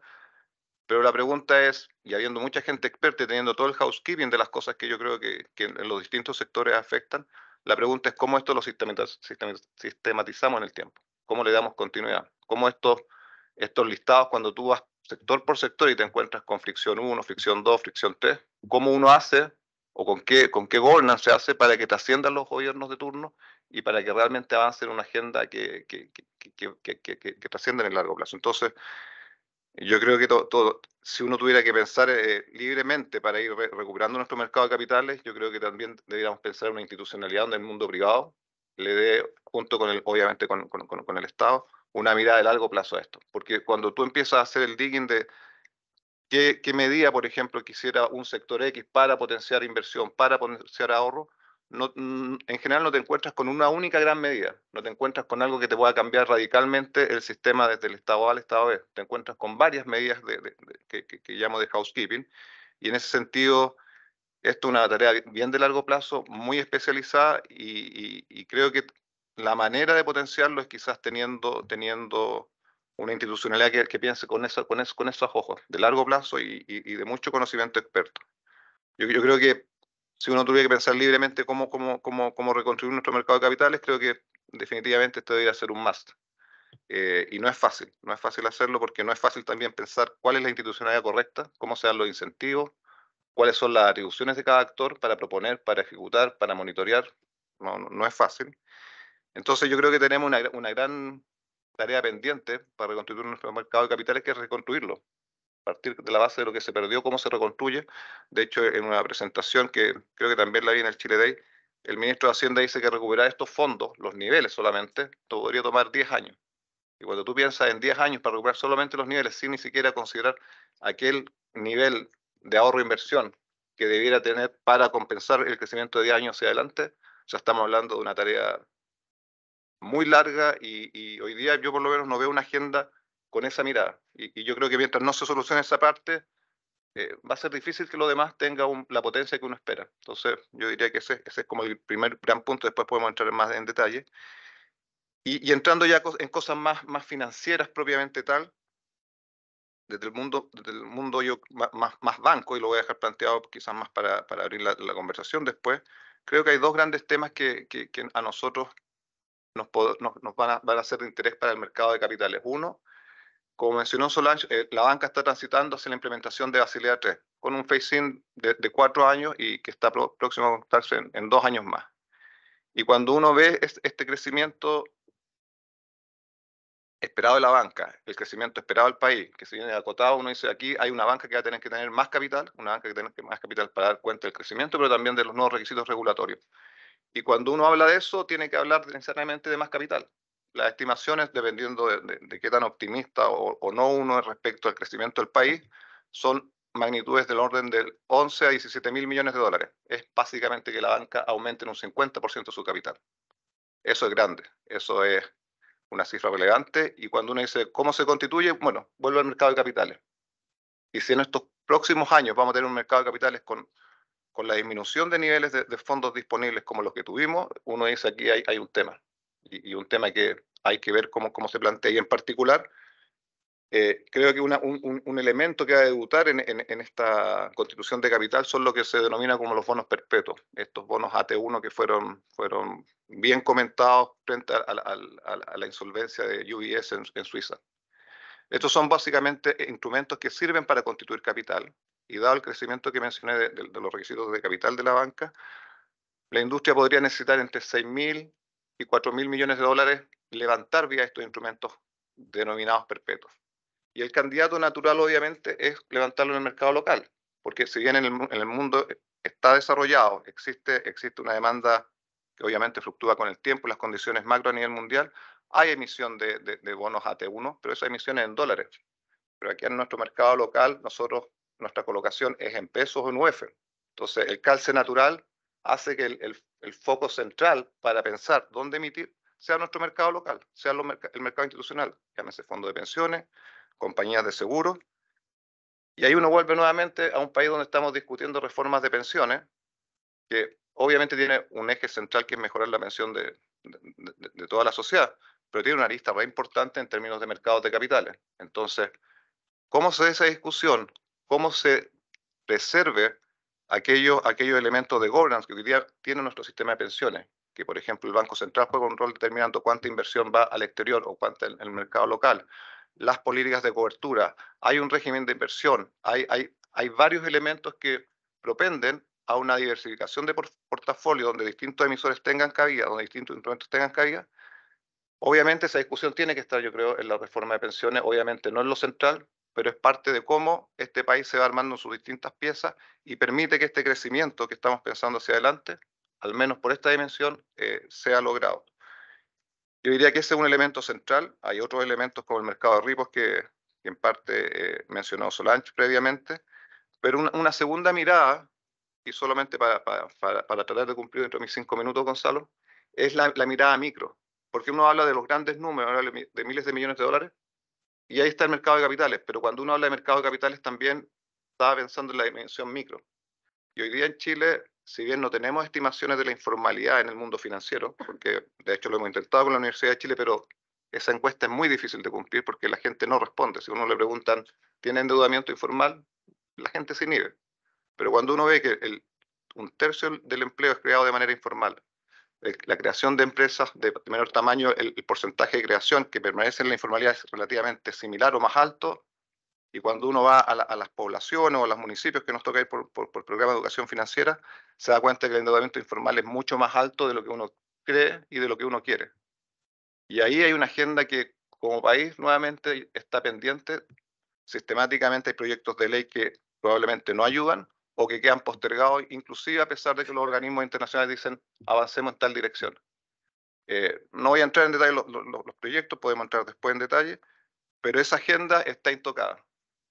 pero la pregunta es, y habiendo mucha gente experta y teniendo todo el housekeeping de las cosas que yo creo que, en los distintos sectores afectan, la pregunta es cómo esto lo sistematizamos en el tiempo, cómo le damos continuidad, cómo estos, estos listados, cuando tú vas sector por sector y te encuentras con fricción 1, fricción 2, fricción 3, cómo uno hace o con qué, con qué governance se hace para que te trasciendan los gobiernos de turno y para que realmente avancen una agenda que, que, que, trascienda en el largo plazo. Entonces, yo creo que todo, todo, si uno tuviera que pensar eh, libremente para ir recuperando nuestro mercado de capitales, yo creo que también deberíamos pensar en una institucionalidad donde el mundo privado le dé, junto con el, obviamente con, con, el Estado, una mirada de largo plazo a esto. Porque cuando tú empiezas a hacer el digging de qué, qué medida, por ejemplo, quisiera un sector X para potenciar inversión, para potenciar ahorro, Mm, en general no te encuentras con una única gran medida, no te encuentras con algo que te pueda cambiar radicalmente el sistema desde el estado A al estado B, te encuentras con varias medidas que, llamo de housekeeping y en ese sentido esto es una tarea bien de largo plazo, muy especializada y, creo que la manera de potenciarlo es quizás teniendo, teniendo una institucionalidad que, piense con, con, con esos ojos, de largo plazo y, de mucho conocimiento experto. yo creo que si uno tuviera que pensar libremente cómo, cómo, reconstruir nuestro mercado de capitales, creo que definitivamente esto debería ser un must. Eh, y no es fácil, no es fácil hacerlo porque no es fácil también pensar cuál es la institucionalidad correcta, cómo se dan los incentivos, cuáles son las atribuciones de cada actor para proponer, para ejecutar, para monitorear. No, no, es fácil. Entonces yo creo que tenemos una, una gran tarea pendiente para reconstruir nuestro mercado de capitales, que es reconstruirlo partir de la base de lo que se perdió, cómo se reconstruye. De hecho, en una presentación que creo que también la vi en el Chile Day, el ministro de Hacienda dice que recuperar estos fondos, los niveles solamente, podría tomar 10 años. Y cuando tú piensas en 10 años para recuperar solamente los niveles, sin ni siquiera considerar aquel nivel de ahorro-inversión e que debiera tener para compensar el crecimiento de 10 años hacia adelante, ya estamos hablando de una tarea muy larga y, y, hoy día yo por lo menos no veo una agenda con esa mirada. Y, yo creo que mientras no se solucione esa parte, eh, va a ser difícil que lo demás tenga la potencia que uno espera. Entonces, yo diría que ese, es como el primer gran punto, después podemos entrar más en detalle. Y, entrando ya en cosas más, más financieras propiamente tal, desde el mundo, desde mundo yo, más, más banco, y lo voy a dejar planteado quizás más para, para abrir la, conversación después, creo que hay dos grandes temas que, a nosotros nos, nos van, a, van, a, ser de interés para el mercado de capitales. Uno, como mencionó Solange, eh, la banca está transitando hacia la implementación de Basilea III, con un facing de, cuatro años y que está próximo a contarse en, dos años más. Y cuando uno ve este crecimiento esperado de la banca, el crecimiento esperado del país, que se viene acotado, uno dice aquí hay una banca que va a tener que tener más capital, una banca que tiene que más capital para dar cuenta del crecimiento, pero también de los nuevos requisitos regulatorios. Y cuando uno habla de eso, tiene que hablar necesariamente de más capital las estimaciones, dependiendo de, qué tan optimista o, no uno es respecto al crecimiento del país, son magnitudes del orden del 11 a 17 mil millones de dólares. Es básicamente que la banca aumente en un 50% su capital. Eso es grande, eso es una cifra relevante. Y cuando uno dice cómo se constituye, bueno, vuelve al mercado de capitales. Y si en estos próximos años vamos a tener un mercado de capitales con, con la disminución de niveles de, fondos disponibles como los que tuvimos, uno dice aquí hay un tema y, un tema que hay que ver cómo, cómo se plantea y en particular. Eh, creo que un, un, elemento que va a debutar en, en, esta constitución de capital son lo que se denomina como los bonos perpetuos, estos bonos AT1 que fueron, fueron bien comentados frente a, la insolvencia de UBS en, Suiza. Estos son básicamente instrumentos que sirven para constituir capital y dado el crecimiento que mencioné de, de los requisitos de capital de la banca, la industria podría necesitar entre 6.000 y 4 mil millones de dólares levantar vía estos instrumentos denominados perpetuos. Y el candidato natural, obviamente, es levantarlo en el mercado local, porque si bien en el, mundo está desarrollado, existe, existe una demanda que obviamente fluctúa con el tiempo, las condiciones macro a nivel mundial, hay emisión de, bonos AT1, pero esa emisión es en dólares. Pero aquí en nuestro mercado local, nosotros, nuestra colocación es en pesos o en UF. Entonces, el calce natural hace que el, el foco central para pensar dónde emitir sea nuestro mercado local, sea el mercado institucional, llámese fondo de pensiones, compañías de seguros. Y ahí uno vuelve nuevamente a un país donde estamos discutiendo reformas de pensiones, que obviamente tiene un eje central que es mejorar la pensión de, de, toda la sociedad, pero tiene una lista muy importante en términos de mercados de capitales. Entonces, ¿cómo se da esa discusión? ¿Cómo se preserve aquellos, aquellos elementos de governance que hoy día tiene nuestro sistema de pensiones, que por ejemplo el Banco Central juega un rol determinando cuánta inversión va al exterior o cuánta en el mercado local, las políticas de cobertura, hay un régimen de inversión, hay, hay, hay varios elementos que propenden a una diversificación de portafolio donde distintos emisores tengan cabida, donde distintos instrumentos tengan cabida. Obviamente esa discusión tiene que estar, yo creo, en la reforma de pensiones, obviamente no en lo central, pero es parte de cómo este país se va armando en sus distintas piezas y permite que este crecimiento que estamos pensando hacia adelante, al menos por esta dimensión, eh, sea logrado. Yo diría que ese es un elemento central. Hay otros elementos como el mercado de ripos que, en parte eh, mencionó Solange previamente, pero una, segunda mirada, y solamente para, tratar de cumplir dentro de mis cinco minutos, Gonzalo, es la, mirada micro, porque uno habla de los grandes números, de miles de millones de dólares, y ahí está el mercado de capitales, pero cuando uno habla de mercado de capitales también estaba pensando en la dimensión micro. Y hoy día en Chile, si bien no tenemos estimaciones de la informalidad en el mundo financiero, porque de hecho lo hemos intentado con la Universidad de Chile, pero esa encuesta es muy difícil de cumplir porque la gente no responde. Si uno le preguntan, ¿tiene endeudamiento informal? La gente se inhibe. Pero cuando uno ve que un tercio del empleo es creado de manera informal, eh, la creación de empresas de, menor tamaño, el, porcentaje de creación que permanece en la informalidad es relativamente similar o más alto. Y cuando uno va a, las poblaciones o a los municipios que nos toca ir por, por, programa de educación financiera, se da cuenta que el endeudamiento informal es mucho más alto de lo que uno cree y de lo que uno quiere. Y ahí hay una agenda que como país nuevamente está pendiente. Sistemáticamente hay proyectos de ley que probablemente no ayudan, o que quedan postergados, inclusive a pesar de que los organismos internacionales dicen avancemos en tal dirección. Eh, no voy a entrar en detalle los, proyectos, podemos entrar después en detalle, pero esa agenda está intocada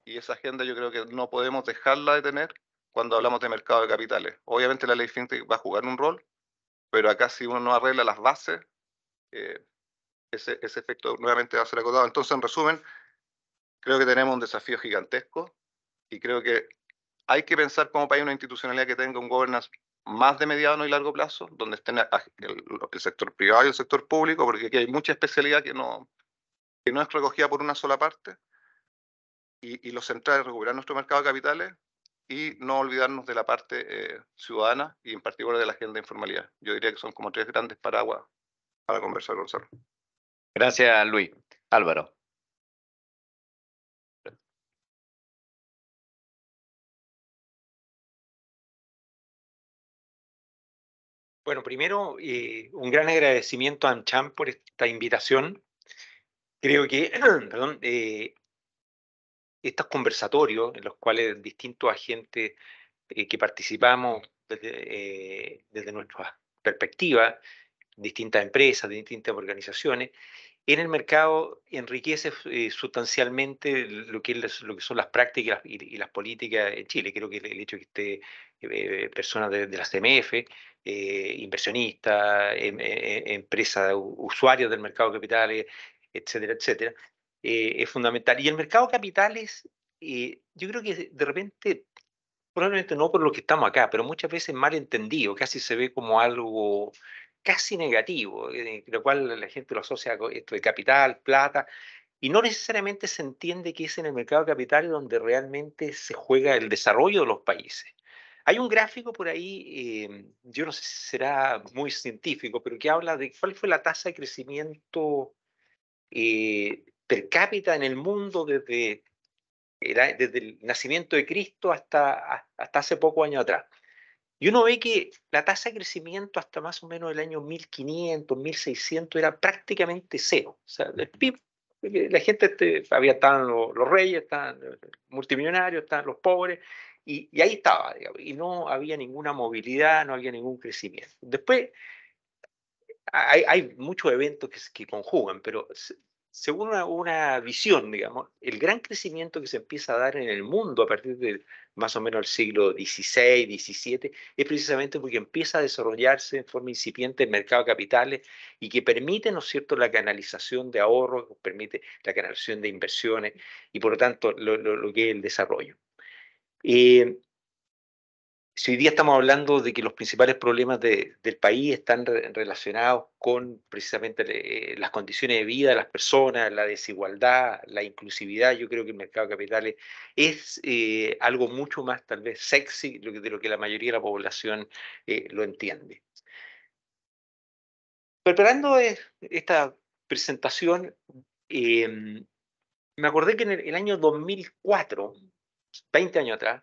y esa agenda yo creo que no podemos dejarla de tener cuando hablamos de mercado de capitales. Obviamente la ley fintech va a jugar un rol, pero acá si uno no arregla las bases, eh, ese, ese, efecto nuevamente va a ser acotado. Entonces, en resumen, creo que tenemos un desafío gigantesco y creo que hay que pensar como país una institucionalidad que tenga un gobernance más de mediano y largo plazo, donde estén el, sector privado y el sector público, porque aquí hay mucha especialidad que no, que no es recogida por una sola parte, y, y lo central es recuperar nuestro mercado de capitales y no olvidarnos de la parte eh, ciudadana y en particular de la agenda de informalidad. Yo diría que son como tres grandes paraguas para conversar, Gonzalo. Gracias, Luis. Álvaro. Bueno, primero, eh, un gran agradecimiento a Ancham por esta invitación. Creo que, perdón, eh, estos conversatorios en los cuales distintos agentes eh, que participamos desde, desde nuestra perspectiva, distintas empresas, distintas organizaciones, en el mercado enriquece sustancialmente lo que, es, lo que son las prácticas y, las políticas en Chile. Creo que el, el hecho de que esté eh, personas de, las CMF, eh, inversionistas, em, eh, empresas, usuarios del mercado de capitales, etcétera, etcétera, es fundamental. Y el mercado de capitales, yo creo que de repente, probablemente no por lo que estamos acá, pero muchas veces mal entendido, casi se ve como algo casi negativo, lo cual la gente lo asocia con esto de capital, plata, y no necesariamente se entiende que es en el mercado capital donde realmente se juega el desarrollo de los países. Hay un gráfico por ahí, em, yo no sé si será muy científico, pero que habla de cuál fue la tasa de crecimiento eh, per cápita en el mundo desde, desde el nacimiento de Cristo hasta, hasta hace poco años atrás. Y uno ve que la tasa de crecimiento hasta más o menos el año 1500, 1600 era prácticamente cero. O sea, eh, la gente, este, había estaban los, reyes, estaban eh, multimillonarios, estaban los pobres, y, ahí estaba, y no había ninguna movilidad, no había ningún crecimiento. Después, hay, muchos eventos que, que conjugan, pero según una, visión, digamos, el gran crecimiento que se empieza a dar en el mundo a partir de más o menos el siglo XVI, XVII, es precisamente porque empieza a desarrollarse en forma incipiente el mercado de capitales y que permite, ¿no es cierto?, la canalización de ahorros, permite la canalización de inversiones y por lo tanto lo, lo que es el desarrollo. Eh, si hoy día estamos hablando de que los principales problemas del país están relacionados con precisamente eh, las condiciones de vida de las personas, la desigualdad, la inclusividad, yo creo que el mercado de capitales es eh, algo mucho más tal vez sexy de lo que, la mayoría de la población lo entiende. Preparando esta presentación, em, me acordé que en el año 2004 20 años atrás,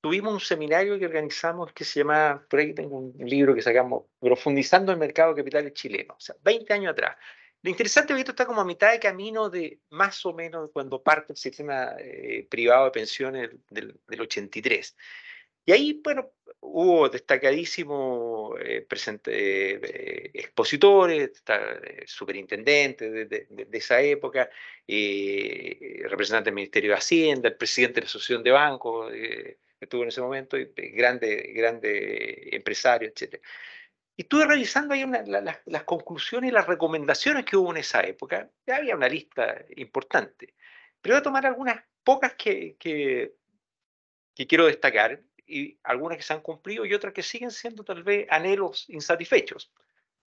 tuvimos un seminario que organizamos que se llama, por ahí tengo un libro que sacamos, Profundizando el Mercado capital Chileno, o sea, 20 años atrás. Lo interesante es que esto está como a mitad de camino de más o menos cuando parte el sistema eh, privado de pensiones del, del, 83. Y ahí, bueno, hubo destacadísimos eh, eh, expositores, eh, superintendentes de, esa época, representantes del Ministerio de Hacienda, el presidente de la Asociación de Bancos, que estuvo en ese momento, y, grandes grande etc. Y estuve revisando ahí las conclusiones y las recomendaciones que hubo en esa época. había una lista importante. Pero voy a tomar algunas pocas que quiero destacar y algunas que se han cumplido y otras que siguen siendo tal vez anhelos insatisfechos.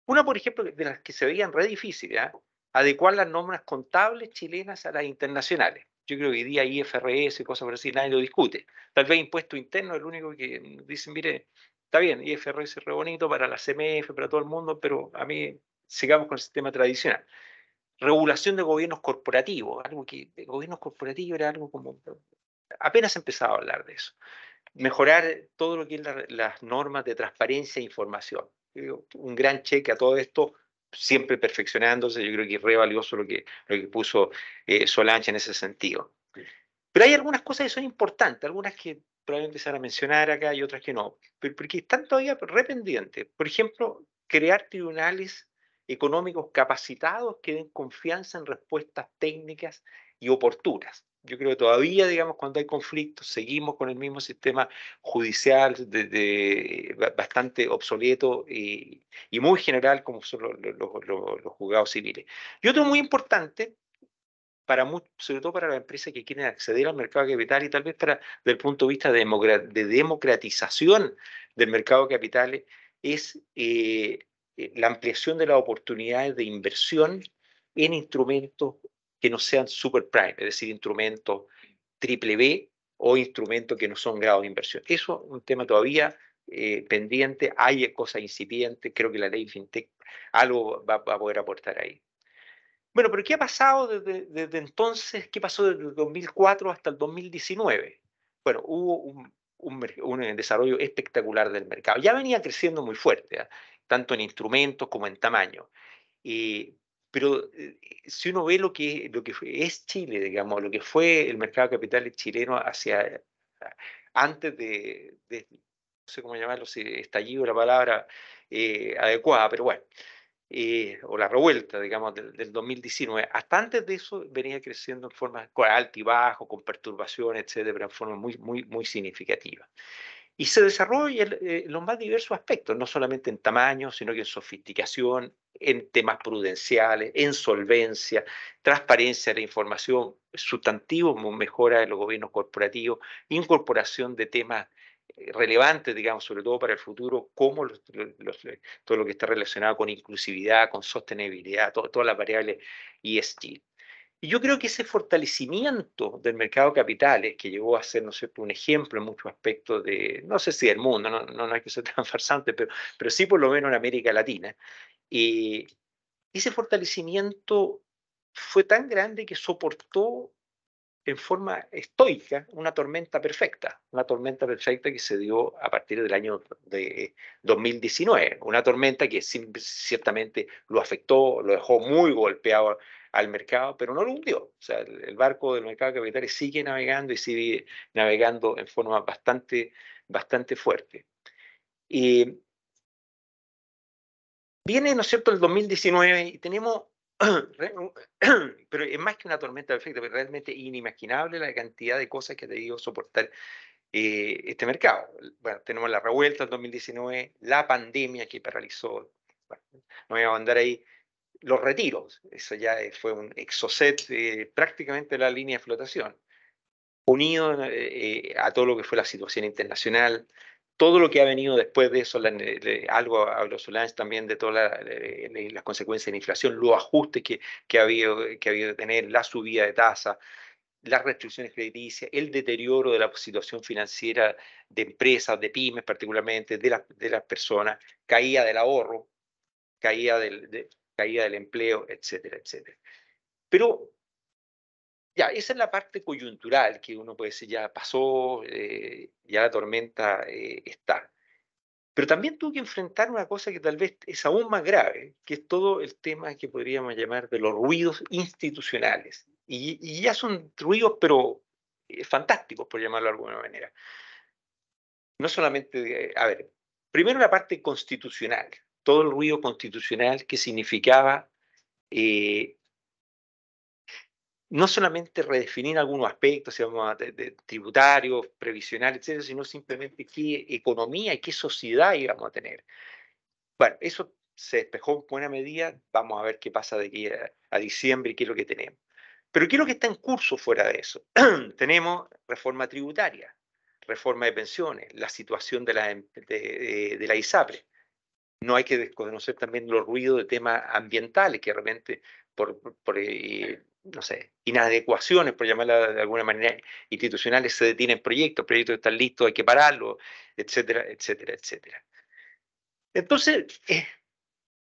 Una, por ejemplo, de las que se veían re difíciles, ¿ah? adecuar las normas contables chilenas a las internacionales. Yo creo que hoy día IFRS y cosas por así, nadie lo discute. Tal vez impuesto interno es el único que dicen, mire, está bien, IFRS es re bonito para la CMF, para todo el mundo, pero a mí sigamos con el sistema tradicional. Regulación de gobiernos corporativos, algo que de gobiernos corporativos era algo como apenas empezaba a hablar de eso mejorar todo lo que es las normas de transparencia e información. Un gran cheque a todo esto, siempre perfeccionándose, yo creo que es re valioso lo que, lo que puso eh, Solange en ese sentido. Pero hay algunas cosas que son importantes, algunas que probablemente se van a mencionar acá y otras que no, porque están todavía rependientes. Por ejemplo, crear tribunales económicos capacitados que den confianza en respuestas técnicas y oportunas. Yo creo que todavía, digamos, cuando hay conflictos, seguimos con el mismo sistema judicial de, bastante obsoleto y, muy general como son los, juzgados civiles. Y otro muy importante, para sobre todo para las empresas que quieren acceder al mercado capital y tal vez para el punto de vista de, democratización del mercado capital es eh, eh, la ampliación de las oportunidades de inversión en instrumentos que no sean super prime, es decir, instrumentos triple B o instrumentos que no son grados de inversión. Eso es un tema todavía eh, pendiente, hay cosas incipientes, creo que la ley FinTech algo va, a poder aportar ahí. Bueno, pero ¿qué ha pasado desde, entonces? ¿Qué pasó desde 2004 hasta el 2019? Bueno, hubo un, desarrollo espectacular del mercado. Ya venía creciendo muy fuerte, ¿ah? tanto en instrumentos como en tamaño. Y, pero eh, si uno ve lo que, lo que es Chile, digamos, lo que fue el mercado capital chileno hacia antes de, no sé cómo llamarlo, si estallido la palabra eh, adecuada, pero bueno, eh, o la revuelta, digamos, del, 2019, hasta antes de eso venía creciendo en forma y bajo con perturbaciones, etcétera, en forma muy, muy, muy significativa. Y se desarrolla en eh, los más diversos aspectos, no solamente en tamaño, sino que en sofisticación, en temas prudenciales, en solvencia, transparencia de la información, sustantivo, mejora de los gobiernos corporativos, incorporación de temas eh, relevantes, digamos, sobre todo para el futuro, como eh, todo lo que está relacionado con inclusividad, con sostenibilidad, todas las variables y ESG. Y yo creo que ese fortalecimiento del mercado de capitales, eh, que llegó a ser, ¿no un ejemplo en muchos aspectos de, no sé si del mundo, no, no, hay que ser tan farsante, pero, pero sí por lo menos en América Latina, Y eh, ese fortalecimiento fue tan grande que soportó en forma estoica una tormenta perfecta, una tormenta perfecta que se dio a partir del año de 2019, una tormenta que ciertamente lo afectó, lo dejó muy golpeado al mercado, pero no lo hundió. O sea, el, barco del mercado de capitales sigue navegando y sigue navegando en forma bastante, bastante fuerte. Y viene, ¿no es cierto?, el 2019 y tenemos, pero es más que una tormenta perfecta, pero realmente inimaginable la cantidad de cosas que ha que soportar eh, este mercado. Bueno, tenemos la revuelta del 2019, la pandemia que paralizó, no voy a andar ahí los retiros, eso ya eh, fue un exocet prácticamente la línea de flotación, unido eh, eh, a todo lo que fue la situación internacional, todo lo que ha venido después de eso, algo habló Solange también de todas las consecuencias de la inflación, los ajustes que, que, ha habido, que ha tener, la subida de tasa, las restricciones crediticias, el deterioro de la situación financiera de empresas, de pymes particularmente, de, las de las personas, caída del ahorro, caía del, caída del empleo, etcétera, etcétera. Pero ya, esa es la parte coyuntural que uno puede decir, ya pasó, eh, ya la tormenta eh, está. Pero también tuve que enfrentar una cosa que tal vez es aún más grave, que es todo el tema que podríamos llamar de los ruidos institucionales. Y, ya son ruidos, pero eh, fantásticos, por llamarlo de alguna manera. No solamente, a ver, primero la parte constitucional, todo el ruido constitucional que significaba eh, no solamente redefinir algunos aspectos, digamos, tributarios, previsionales, etcétera, sino simplemente qué economía y qué sociedad íbamos a tener. Bueno, eso se despejó en buena medida. Vamos a ver qué pasa de aquí a, diciembre y qué es lo que tenemos. Pero ¿qué es lo que está en curso fuera de eso? tenemos reforma tributaria, reforma de pensiones, la situación de la, de la ISAPRE. No hay que desconocer también los ruidos de temas ambientales, que realmente por, por eh, no sé, inadecuaciones, por llamarla de alguna manera, institucionales, se detienen proyectos, proyectos están listos, hay que pararlo etcétera, etcétera, etcétera. Entonces, eh,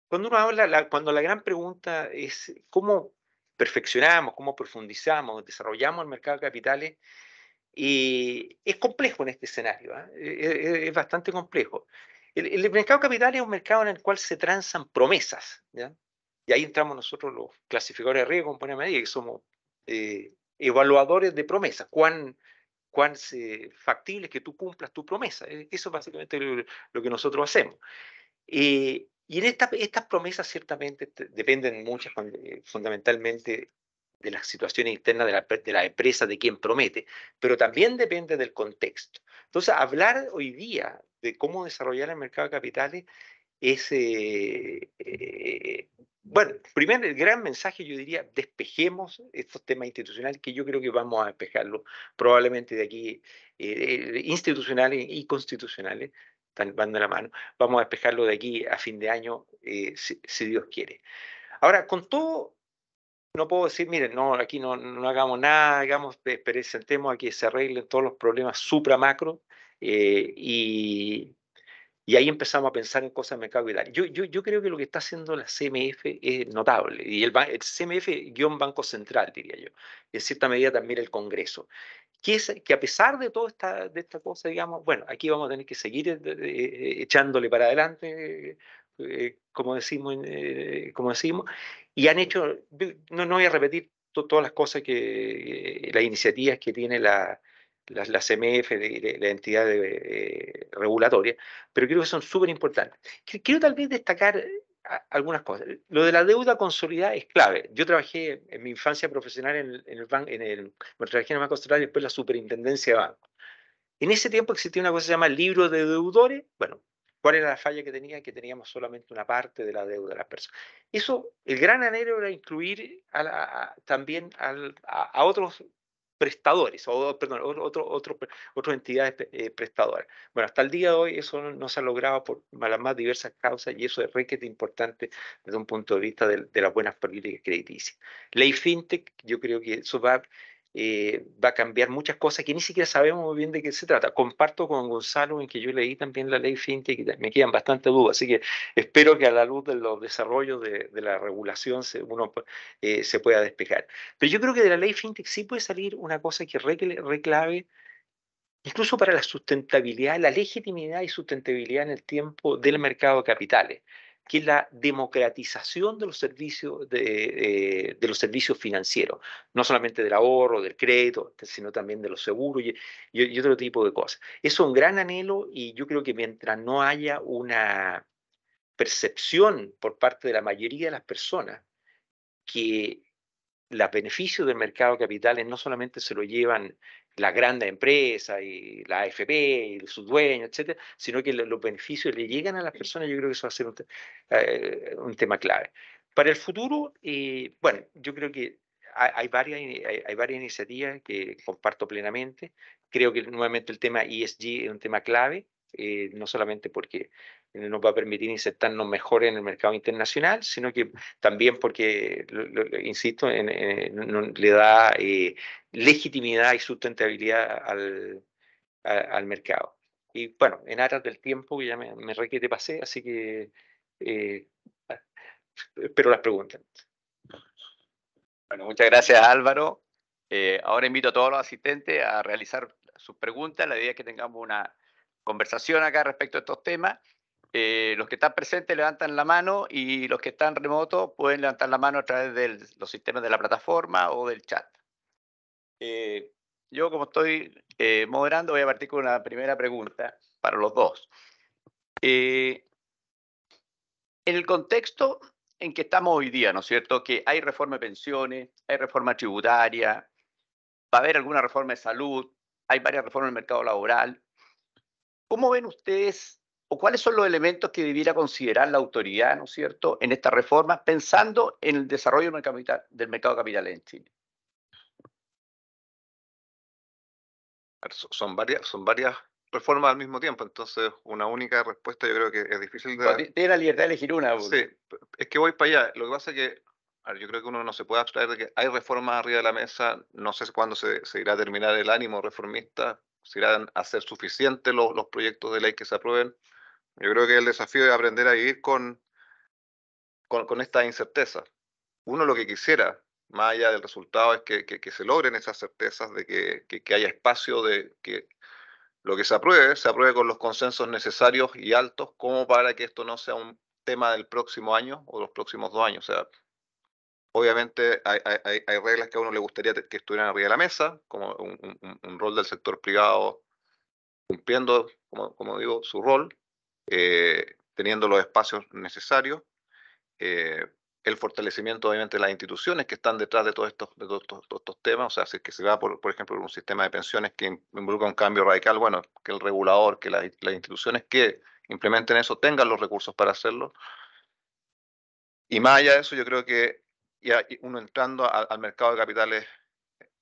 cuando uno habla, la, cuando la gran pregunta es cómo perfeccionamos, cómo profundizamos, desarrollamos el mercado de capitales, y eh, es complejo en este escenario, ¿ah? es, bastante complejo. El, mercado capital es un mercado en el cual se transan promesas, ¿ya? Y ahí entramos nosotros los clasificadores de riesgo, como que somos eh, evaluadores de promesas. ¿Cuán, cuán eh, factible que tú cumplas tu promesa? Eh, eso es básicamente lo, que nosotros hacemos. y en estas promesas ciertamente dependen muchas, fundamentalmente, de las situaciones internas de la, de la empresa, de quien promete, pero también depende del contexto. Entonces, hablar hoy día de cómo desarrollar el mercado de capitales es, eh, eh, bueno, primero el gran mensaje yo diría, despejemos estos temas institucionales que yo creo que vamos a despejarlo probablemente de aquí, eh, institucionales y constitucionales, van de la mano, vamos a despejarlo de aquí a fin de año, si, Dios quiere. Ahora, con todo no puedo decir, miren, no, aquí no, no hagamos nada, hagamos, presentemos a que se arreglen todos los problemas supra macro. Eh, y, ahí empezamos a pensar en cosas de mercado y Yo, yo, creo que lo que está haciendo la CMF es notable, y el, CMF CMF-Banco Central, diría yo, en cierta medida también el Congreso, que, a pesar de toda esta, esta cosa, digamos, bueno, aquí vamos a tener que seguir eh, eh, echándole para adelante, como, decimos, como decimos, y han hecho, no, voy a repetir todas las cosas que, las iniciativas que tiene la las, la CMF, de, la entidad eh, regulatoria, pero creo que son súper importantes. Quiero tal vez destacar eh, algunas cosas. Lo de la deuda consolidada es clave. Yo trabajé en mi infancia profesional en, el banco, en el, trabajé en Central y después la superintendencia de banco. En ese tiempo existía una cosa que se llama libro de deudores. Bueno, ¿cuál era la falla que tenía? Que teníamos solamente una parte de la deuda de las personas. Eso, el gran anhelo era incluir también a, otros prestadores, o perdón, otro, otras entidades eh, prestadoras. Bueno, hasta el día de hoy eso no, se ha logrado por las más diversas causas y eso es requete importante desde un punto de vista de, las buenas políticas crediticias. Ley FinTech, yo creo que eso va eh, va a cambiar muchas cosas que ni siquiera sabemos bien de qué se trata. Comparto con Gonzalo en que yo leí también la ley FinTech y me quedan bastantes dudas, así que espero que a la luz de los desarrollos de, la regulación se, uno eh, se pueda despejar. Pero yo creo que de la ley FinTech sí puede salir una cosa que reclave incluso para la sustentabilidad, la legitimidad y sustentabilidad en el tiempo del mercado de capitales que es la democratización de los servicios, eh, de, los servicios financieros, no solamente del ahorro, del crédito, sino también de los seguros y, otro tipo de cosas. Es un gran anhelo y yo creo que mientras no haya una percepción por parte de la mayoría de las personas que los beneficios del mercado de capitales no solamente se lo llevan la grandes empresa y la AFP y sus dueños, etcétera, sino que los beneficios le llegan a las personas. Yo creo que eso va a ser un, eh, tema clave. Para el futuro, eh, bueno, yo creo que hay, varias, hay, varias iniciativas que comparto plenamente. Creo que nuevamente el tema ESG es un tema clave. Eh, no solamente porque nos va a permitir insertarnos mejor en el mercado internacional, sino que también porque, insisto, en, eh, le da eh, legitimidad y sustentabilidad al, al, mercado. Y bueno, en aras del tiempo ya me, me requete pasé, así que espero las preguntas. Bueno, muchas gracias Álvaro. ahora invito a todos los asistentes a realizar sus preguntas, la idea es que tengamos una conversación acá respecto a estos temas. Eh, los que están presentes levantan la mano y los que están remotos pueden levantar la mano a través de los sistemas de la plataforma o del chat. Eh, yo, como estoy eh, moderando, voy a partir con una primera pregunta para los dos. en el contexto en que estamos hoy día, ¿no es cierto? Que hay reforma de pensiones, hay reforma tributaria, va a haber alguna reforma de salud, hay varias reformas en el mercado laboral. ¿Cómo ven ustedes o cuáles son los elementos que debiera considerar la autoridad, ¿no es cierto?, en esta reforma, pensando en el desarrollo del mercado capital, del en Chile. Son varias, son varias reformas al mismo tiempo, entonces una única respuesta yo creo que es difícil de... Tiene la libertad de elegir una. Pues. Sí, es que voy para allá. Lo que pasa es que yo creo que uno no se puede abstraer de que hay reformas arriba de la mesa, no sé cuándo se irá a terminar el ánimo reformista, a hacer suficientes los proyectos de ley que se aprueben. Yo creo que el desafío es aprender a vivir con, con, con esta Uno lo que quisiera, más allá del resultado, es que, se logren esas certezas de que, que, haya espacio de que lo que se apruebe, se apruebe con los consensos necesarios y altos como para que esto no sea un tema del próximo año o los próximos dos años. sea, Obviamente hay, reglas que a uno le gustaría que estuvieran arriba de la mesa, como un, rol del sector privado cumpliendo, como, como digo, su rol, eh, teniendo los espacios necesarios, eh, el fortalecimiento obviamente de las instituciones que están detrás de todos estos, de estos temas, o sea, si que se va, por, por ejemplo, un sistema de pensiones que involucra un cambio radical, bueno, que el regulador, que las instituciones que implementen eso tengan los recursos para hacerlo. Y más allá de eso, yo creo que y uno entrando al mercado de capitales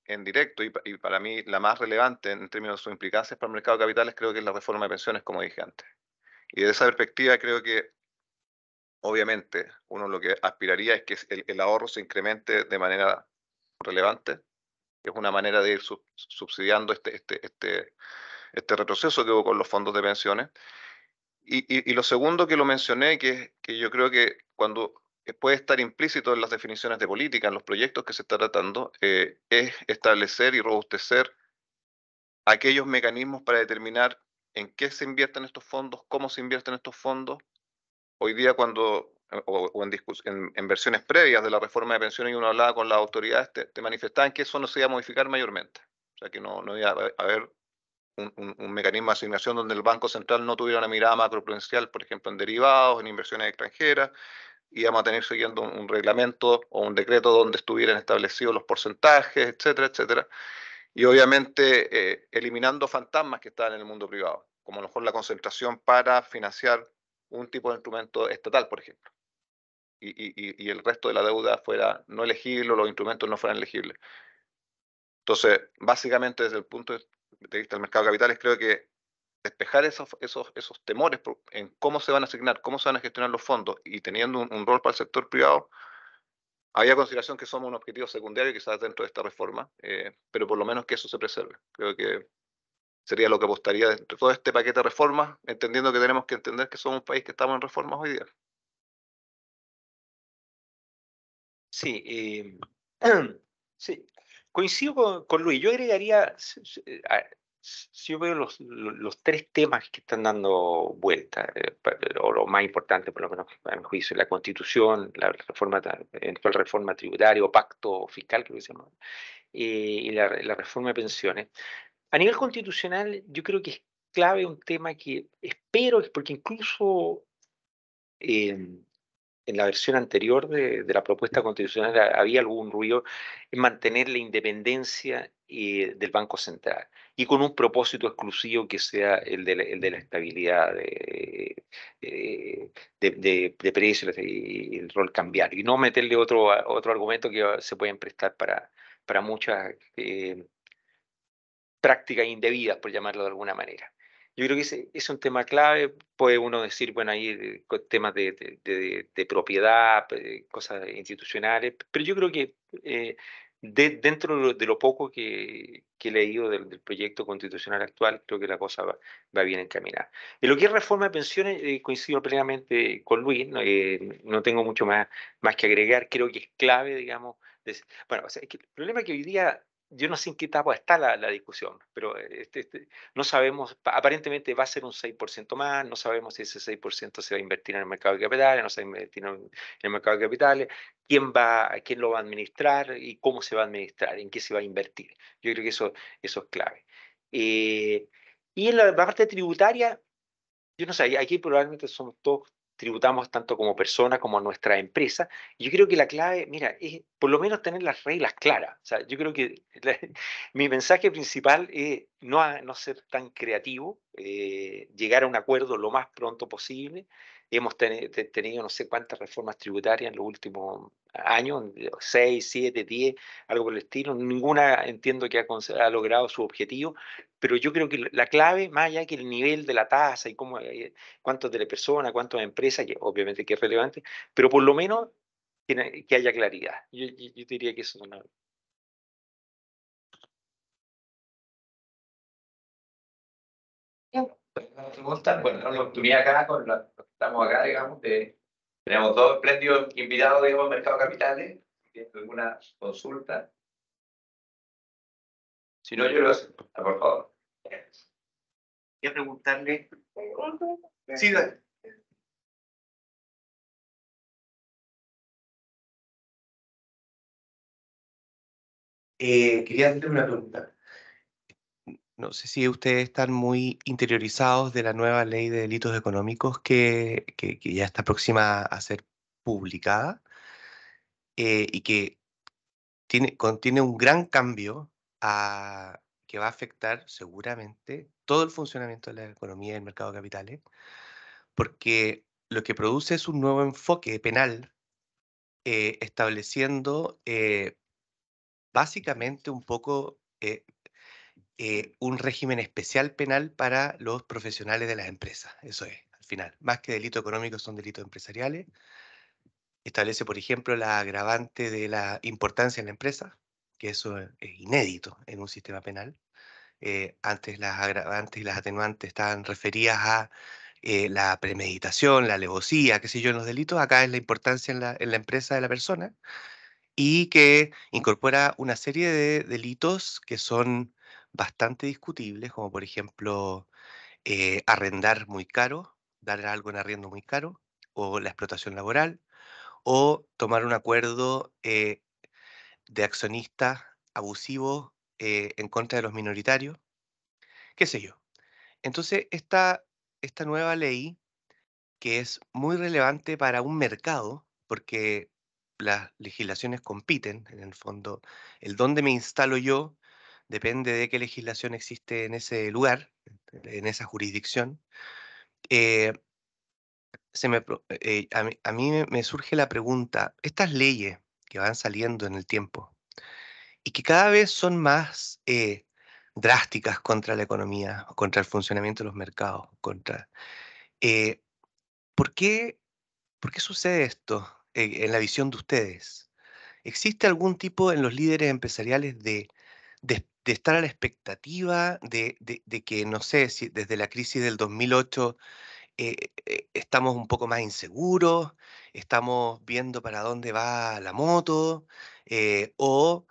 en directo, y, para mí la más relevante en términos de su implicancia para el mercado de capitales creo que es la reforma de pensiones, como dije antes. Y desde esa perspectiva creo que, obviamente, uno lo que aspiraría es que el, ahorro se incremente de manera relevante, que es una manera de ir subsidiando este, este, este, este retroceso que hubo con los fondos de pensiones. Y, y, y, lo segundo que lo mencioné, que, que yo creo que cuando puede estar implícito en las definiciones de política, en los proyectos que se está tratando, eh, es establecer y robustecer aquellos mecanismos para determinar en qué se invierten estos fondos, cómo se invierten estos fondos. Hoy día cuando, eh, o, en, en, versiones previas de la reforma de pensiones, y uno hablaba con las autoridades, te, manifestaban que eso no se iba a modificar mayormente. O sea, que no, no iba a haber un, un, mecanismo de asignación donde el Banco Central no tuviera una mirada macroprudencial, por ejemplo, en derivados, en inversiones extranjeras, íbamos a tener siguiendo un, reglamento o un decreto donde estuvieran establecidos los porcentajes, etcétera, etcétera. Y obviamente eh, eliminando fantasmas que están en el mundo privado, como a lo mejor la concentración para financiar un tipo de instrumento estatal, por ejemplo. Y, y el resto de la deuda fuera no elegible o los instrumentos no fueran elegibles. Entonces, básicamente desde el punto de vista del mercado de capitales, creo que despejar esos, temores en cómo se van a asignar, cómo se van a gestionar los fondos y teniendo un, rol para el sector privado, había consideración que somos un objetivo secundario quizás dentro de esta reforma, eh, pero por lo menos que eso se preserve. Creo que sería lo que apostaría dentro de todo este paquete de reformas, entendiendo que tenemos que entender que somos un país que estamos en reformas hoy día. Sí, eh, sí. coincido con, Luis. Yo agregaría, eh, si yo veo los, tres temas que están dando vuelta, eh, o lo más importante, por lo menos a mi juicio, la constitución, la reforma, reforma tributaria o pacto fiscal, creo que se llama, eh, y la, reforma de pensiones. A nivel constitucional, yo creo que es clave un tema que espero, porque incluso eh, en la versión anterior de, la propuesta constitucional había algún ruido en mantener la independencia eh, del Banco Central y con un propósito exclusivo que sea el de la, estabilidad de, eh, precios y el rol cambiar y no meterle otro, otro argumento que se pueden prestar para, para muchas eh, prácticas indebidas, por llamarlo de alguna manera. Yo creo que ese es un tema clave. Puede uno decir, bueno, ahí temas de, propiedad, cosas institucionales, pero yo creo que eh, dentro de lo poco que, que he leído del, proyecto constitucional actual, creo que la cosa va, bien encaminada. En lo que es reforma de pensiones, eh, coincido plenamente con Luis, eh, no, tengo mucho más, más que agregar, creo que es clave, digamos. bueno, el problema es que hoy día yo no sé en qué etapa está la, discusión, pero eh, este, este, no sabemos, aparentemente va a ser un 6% más, no sabemos si ese 6% se va a invertir en el mercado de capitales, no se va a invertir en el mercado de capitales, quién, va, quién lo va a administrar y cómo se va a administrar, en qué se va a invertir. Yo creo que eso, eso es clave. Eh, y en la, la parte tributaria, yo no sé, aquí probablemente somos todos tributamos tanto como persona como a nuestra empresa. Yo creo que la clave, mira, es por lo menos tener las reglas claras. yo creo que mi mensaje principal es no, no ser tan creativo, eh, llegar a un acuerdo lo más pronto posible hemos tenido no sé cuántas reformas tributarias en los últimos años, 6, 7, 10, algo por el estilo. Ninguna entiendo que ha, logrado su objetivo, pero yo creo que la clave, más allá que el nivel de la tasa y cómo, eh, cuántos de la persona, cuántas empresas, que obviamente que es relevante, pero por lo menos que, haya claridad. Yo, diría que eso es una, preguntas. Pues, bueno, la oportunidad acá con los que estamos acá, digamos, de, tenemos dos espléndidos invitados, digamos, mercado capitales. Si alguna consulta. Si no, yo lo hago. por favor. Quiero preguntarle. Sí, dale. Eh, quería hacerle una pregunta. No sé si ustedes están muy interiorizados de la nueva ley de delitos económicos que, ya está próxima a ser publicada eh, y que tiene, contiene un gran cambio que va a afectar seguramente todo el funcionamiento de la economía y el mercado de capitales, porque lo que produce es un nuevo enfoque penal eh, estableciendo eh, básicamente un poco eh, un régimen especial penal para los profesionales de las empresas. Eso es, al final. Más que delitos económicos son delitos empresariales. Establece, por ejemplo, la agravante de la importancia en la empresa, que eso es inédito en un sistema penal. Eh, antes las agravantes y las atenuantes estaban referidas a eh, la premeditación, la alevosía, qué sé yo, en los delitos. Acá es la importancia en la, en la empresa de la persona y que incorpora una serie de delitos que son bastante discutibles, como por ejemplo eh, arrendar muy caro, dar algo en arriendo muy caro, o la explotación laboral, o tomar un acuerdo eh, de accionistas abusivo eh, en contra de los minoritarios, qué sé yo. Entonces, esta, esta nueva ley, que es muy relevante para un mercado, porque las legislaciones compiten, en el fondo, el dónde me instalo yo depende de qué legislación existe en ese lugar, este, en esa jurisdicción. Eh, eh, a, mí, me surge la pregunta, estas leyes que van saliendo en el tiempo y que cada vez son más eh, drásticas contra la economía, contra el funcionamiento de los mercados, contra... ¿por, qué, ¿Por qué sucede esto en la visión de ustedes? ¿Existe algún tipo en los líderes empresariales de de, estar a la expectativa de, que, no sé, si desde la crisis del 2008 eh, eh, estamos un poco más inseguros, estamos viendo para dónde va la moto, eh, o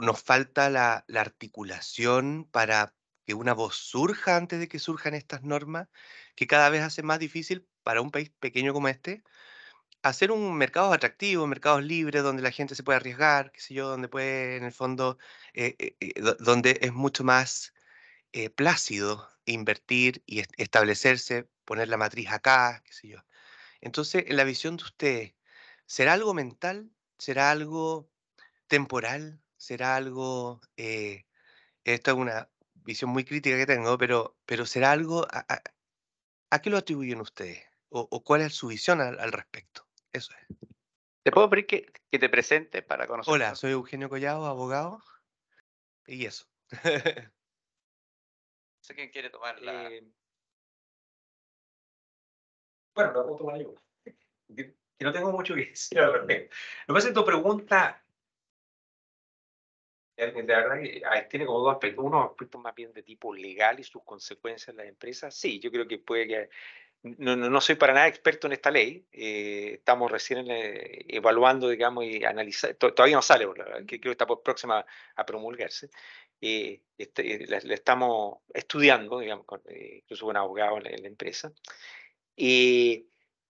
nos falta la, la articulación para que una voz surja antes de que surjan estas normas, que cada vez hace más difícil para un país pequeño como este hacer un mercado atractivo, mercados libres donde la gente se puede arriesgar, qué sé yo, donde puede, en el fondo, eh, eh, eh, donde es mucho más plácido invertir y establecerse, poner la matriz acá, qué sé yo. Entonces, en la visión de usted, ¿será algo mental? ¿Será algo temporal? ¿Será algo... Esto es una visión muy crítica que tengo, pero, pero ¿será algo... A, qué lo atribuyen ustedes? O, cuál es su visión al respecto? Eso es. ¿Te puedo pedir que, te presente para conocer? Hola, soy Eugenio Collado, abogado. Y eso. no sé quién quiere tomar la. Eh, bueno, no puedo tomar yo. Que no tengo mucho que decir Lo que pasa es que tu pregunta. Eh, de verdad tiene como dos aspectos. Uno, aspecto más bien de tipo legal y sus consecuencias en las empresas. Sí, yo creo que puede que no, soy para nada experto en esta ley, eh, estamos recién eh, evaluando, digamos, y analizando, todavía no sale, creo que está próxima a promulgarse, eh, este, eh la, estamos estudiando, digamos, incluso con abogado en, la, empresa.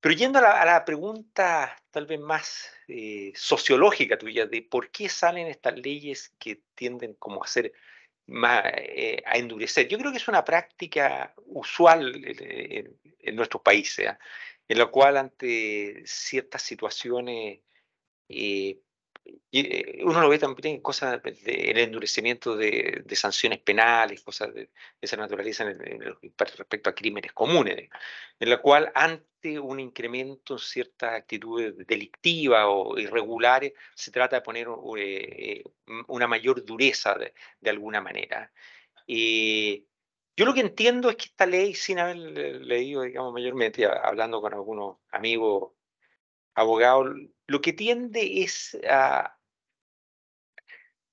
pero yendo a la, pregunta tal vez más sociológica tuya, de por qué salen estas leyes que tienden como a ser eh, a endurecer. Yo creo que es una práctica usual en, nuestros países, ¿ah? en la cual ante ciertas situaciones eh, y eh, uno lo ve también en cosas del endurecimiento de, sanciones penales, cosas de, esa naturaleza respecto a crímenes comunes, en la cual ante un incremento en ciertas actitudes delictivas o irregulares, se trata de poner eh, eh, una mayor dureza de, alguna manera. y yo lo que entiendo es que esta ley, sin haber leído, digamos, mayormente, hablando con algunos amigos abogados, lo que tiende es a,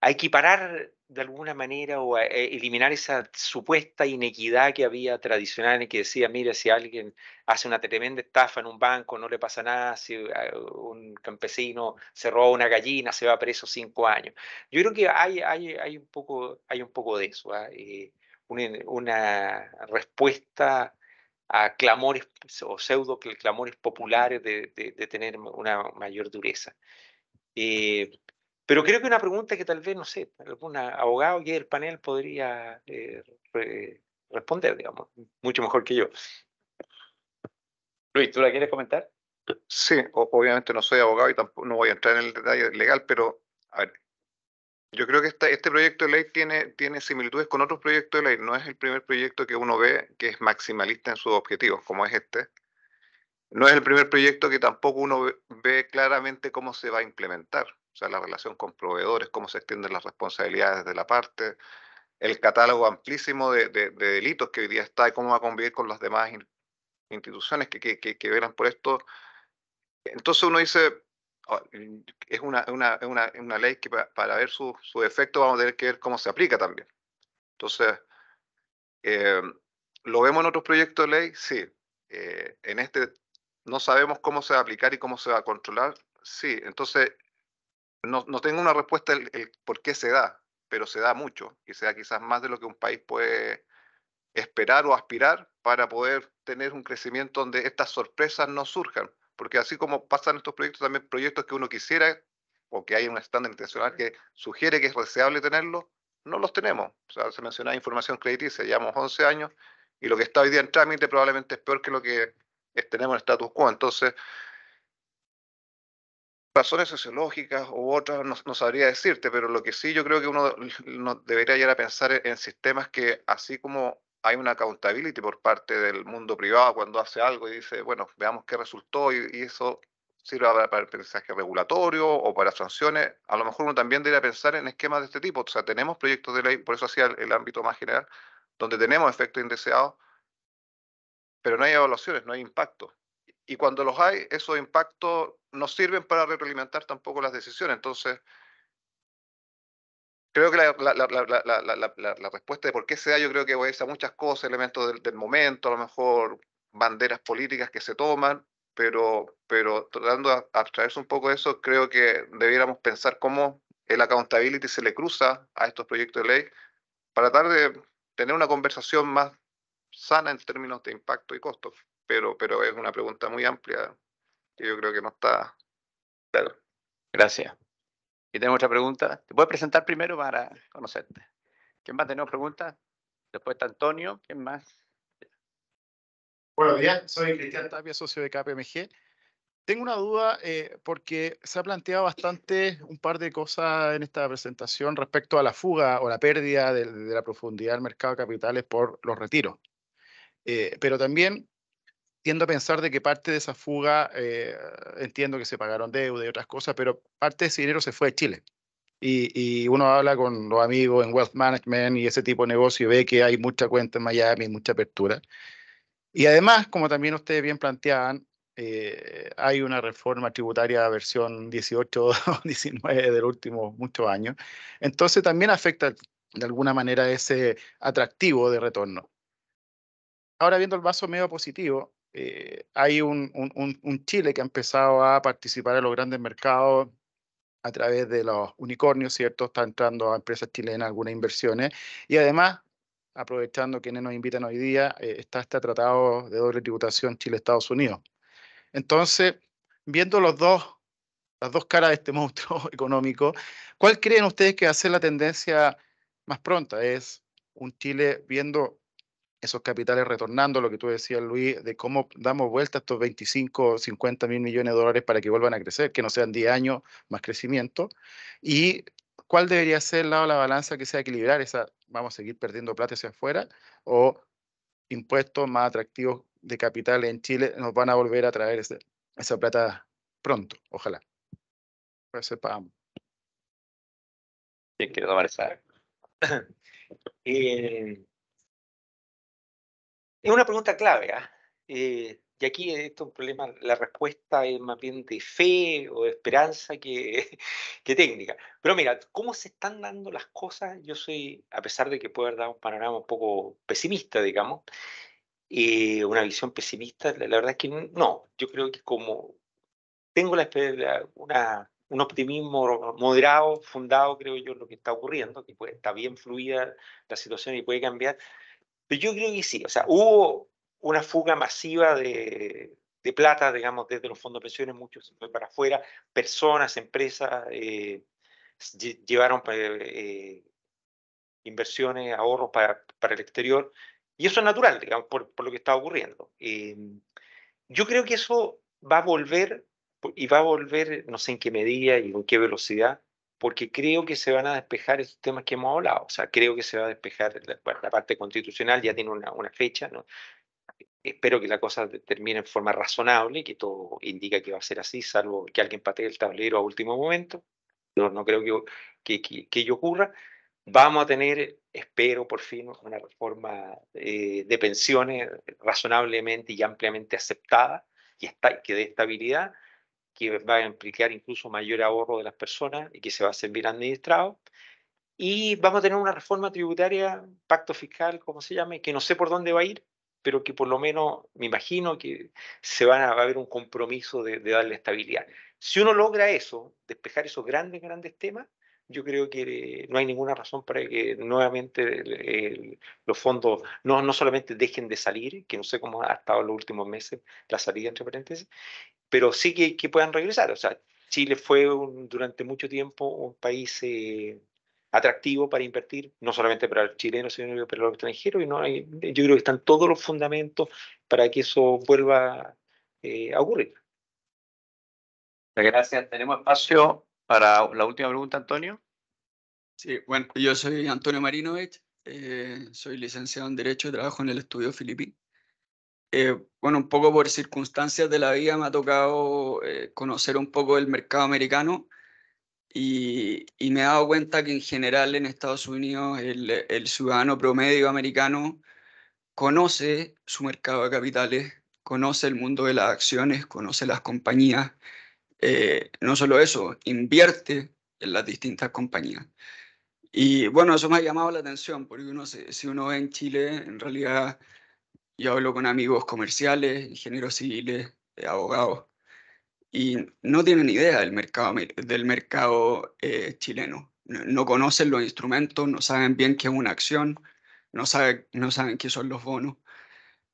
equiparar de alguna manera o a eh, eliminar esa supuesta inequidad que había tradicional y que decía, mire, si alguien hace una tremenda estafa en un banco, no le pasa nada, si ah, un campesino se roba una gallina, se va preso cinco años. Yo creo que hay, un, poco, de eso, ¿ah? eh, una, respuesta a clamores pues, o pseudo clamores populares de, tener una mayor dureza. Eh, pero creo que una pregunta que tal vez, no sé, algún abogado que del panel podría eh, responder, digamos, mucho mejor que yo. Luis, ¿tú la quieres comentar? Sí, obviamente no soy abogado y tampoco no voy a entrar en el detalle legal, pero a ver, yo creo que este proyecto de ley tiene, similitudes con otros proyectos de ley. No es el primer proyecto que uno ve que es maximalista en sus objetivos, como es este. No es el primer proyecto que tampoco uno ve, claramente cómo se va a implementar. O sea, la relación con proveedores, cómo se extienden las responsabilidades de la parte, el catálogo amplísimo de, delitos que hoy día está y cómo va a convivir con las demás instituciones que, que, que, que por esto. Entonces uno dice, Mm, es una, una, ley que para ver su, efecto vamos a tener que ver cómo se aplica también. Entonces, eh, ¿lo vemos en otros proyectos de ley? Sí. Eh, en este no sabemos cómo se va a aplicar y cómo se va a controlar. Sí. Entonces, no, tengo una respuesta el, por qué se da, pero se da mucho y sea quizás más de lo que un país puede esperar o aspirar para poder tener un crecimiento donde estas sorpresas no surjan porque así como pasan estos proyectos, también proyectos que uno quisiera o que hay un estándar intencional que sugiere que es deseable tenerlos, no los tenemos. O sea, se mencionaba información crediticia, llevamos 11 años y lo que está hoy día en trámite probablemente es peor que lo que tenemos en status quo. Entonces, razones sociológicas u otras no, sabría decirte, pero lo que sí yo creo que uno debería llegar a pensar en sistemas que, así como hay una accountability por parte del mundo privado cuando hace algo y dice, bueno, veamos qué resultó y, eso sirve para, el aprendizaje regulatorio o para sanciones. A lo mejor uno también debería pensar en esquemas de este tipo. O sea, tenemos proyectos de ley, por eso hacía el, ámbito más general, donde tenemos efectos indeseados, pero no hay evaluaciones, no hay impacto. Y cuando los hay, esos impactos no sirven para retroalimentar tampoco las decisiones. Entonces, creo que la, respuesta de por qué se da, yo creo que voy a muchas cosas, elementos del, momento, a lo mejor banderas políticas que se toman, pero, pero tratando de abstraerse un poco de eso, creo que debiéramos pensar cómo el accountability se le cruza a estos proyectos de ley para tratar de tener una conversación más sana en términos de impacto y costos. Pero, pero es una pregunta muy amplia que yo creo que no está claro. Gracias. Y tenemos otra pregunta. Te puedes presentar primero para conocerte. ¿Quién más otra preguntas? Después está Antonio. ¿Quién más? Buenos días, soy Cristian Tapia, socio de KPMG. Tengo una duda eh, porque se ha planteado bastante un par de cosas en esta presentación respecto a la fuga o la pérdida de, la profundidad del mercado de capitales por los retiros. Eh, pero también tiendo a pensar de que parte de esa fuga, eh, entiendo que se pagaron deuda y otras cosas, pero parte de ese dinero se fue a Chile. Y, uno habla con los amigos en wealth management y ese tipo de negocio y ve que hay mucha cuenta en Miami, mucha apertura. Y además, como también ustedes bien planteaban, eh, hay una reforma tributaria versión 18 o 19 del último muchos años. Entonces también afecta de alguna manera ese atractivo de retorno. Ahora viendo el vaso medio positivo, eh, hay un, Chile que ha empezado a participar en los grandes mercados a través de los unicornios, ¿cierto? Está entrando a empresas chilenas algunas inversiones y además, aprovechando quienes nos invitan hoy día, eh, está este tratado de doble tributación Chile-Estados Unidos. Entonces, viendo los dos, las dos caras de este monstruo económico, ¿cuál creen ustedes que va a ser la tendencia más pronta? ¿Es un Chile viendo esos capitales retornando, lo que tú decías, Luis, de cómo damos vuelta a estos 25, 50 mil millones de dólares para que vuelvan a crecer, que no sean 10 años más crecimiento, y cuál debería ser el lado de la balanza que sea equilibrar esa, vamos a seguir perdiendo plata hacia afuera, o impuestos más atractivos de capital en Chile nos van a volver a traer ese, esa plata pronto, ojalá. Pues sepamos. Sí, quiero tomar eh, es una pregunta clave. ¿ah? Eh, y aquí esto es un problema, la respuesta es más bien de fe o de esperanza que, técnica. Pero mira, cómo se están dando las cosas, yo soy, a pesar de que puedo dar un panorama un poco pesimista, digamos, eh, una visión pesimista, la, verdad es que no, yo creo que como tengo la, un optimismo moderado, fundado, creo yo, en lo que está ocurriendo, que puede, está bien fluida la situación y puede cambiar, pero yo creo que sí, o sea, hubo una fuga masiva de, plata, digamos, desde los fondos de pensiones, muchos se para afuera, personas, empresas eh, llevaron eh, inversiones, ahorros para, el exterior, y eso es natural, digamos, por, lo que está ocurriendo. Eh, yo creo que eso va a volver, y va a volver, no sé en qué medida y con qué velocidad, porque creo que se van a despejar esos temas que hemos hablado. O sea, creo que se va a despejar la, parte constitucional, ya tiene una, fecha, Espero que la cosa termine en forma razonable, que todo indica que va a ser así, salvo que alguien patee el tablero a último momento. No, creo que, que, ello ocurra. Vamos a tener, espero por fin, una reforma eh, de pensiones razonablemente y ampliamente aceptada y, que dé estabilidad que va a implicar incluso mayor ahorro de las personas y que se va a hacer bien administrado. Y vamos a tener una reforma tributaria, pacto fiscal, como se llame, que no sé por dónde va a ir, pero que por lo menos me imagino que se van a, va a haber un compromiso de, darle estabilidad. Si uno logra eso, despejar esos grandes, grandes temas, yo creo que no hay ninguna razón para que nuevamente los fondos no, no solamente dejen de salir, que no sé cómo ha estado en los últimos meses la salida entre paréntesis, pero sí que, puedan regresar. O sea, Chile fue durante mucho tiempo un país eh, atractivo para invertir, no solamente para los chilenos, sino para los extranjeros. Y no hay, yo creo que están todos los fundamentos para que eso vuelva eh, a ocurrir. Gracias. Tenemos espacio para la última pregunta, Antonio. Sí, bueno, yo soy Antonio Marinovich, eh, soy licenciado en Derecho y trabajo en el estudio Filipín. Eh, bueno, un poco por circunstancias de la vida me ha tocado eh, conocer un poco el mercado americano y, me he dado cuenta que en general en Estados Unidos el, ciudadano promedio americano conoce su mercado de capitales, conoce el mundo de las acciones, conoce las compañías. Eh, no solo eso, invierte en las distintas compañías. Y bueno, eso me ha llamado la atención, porque uno, si uno ve en Chile, en realidad yo hablo con amigos comerciales, ingenieros civiles, eh, abogados, y no tienen idea del mercado, del mercado eh, chileno. No, conocen los instrumentos, no saben bien qué es una acción, no, saben no saben qué son los bonos.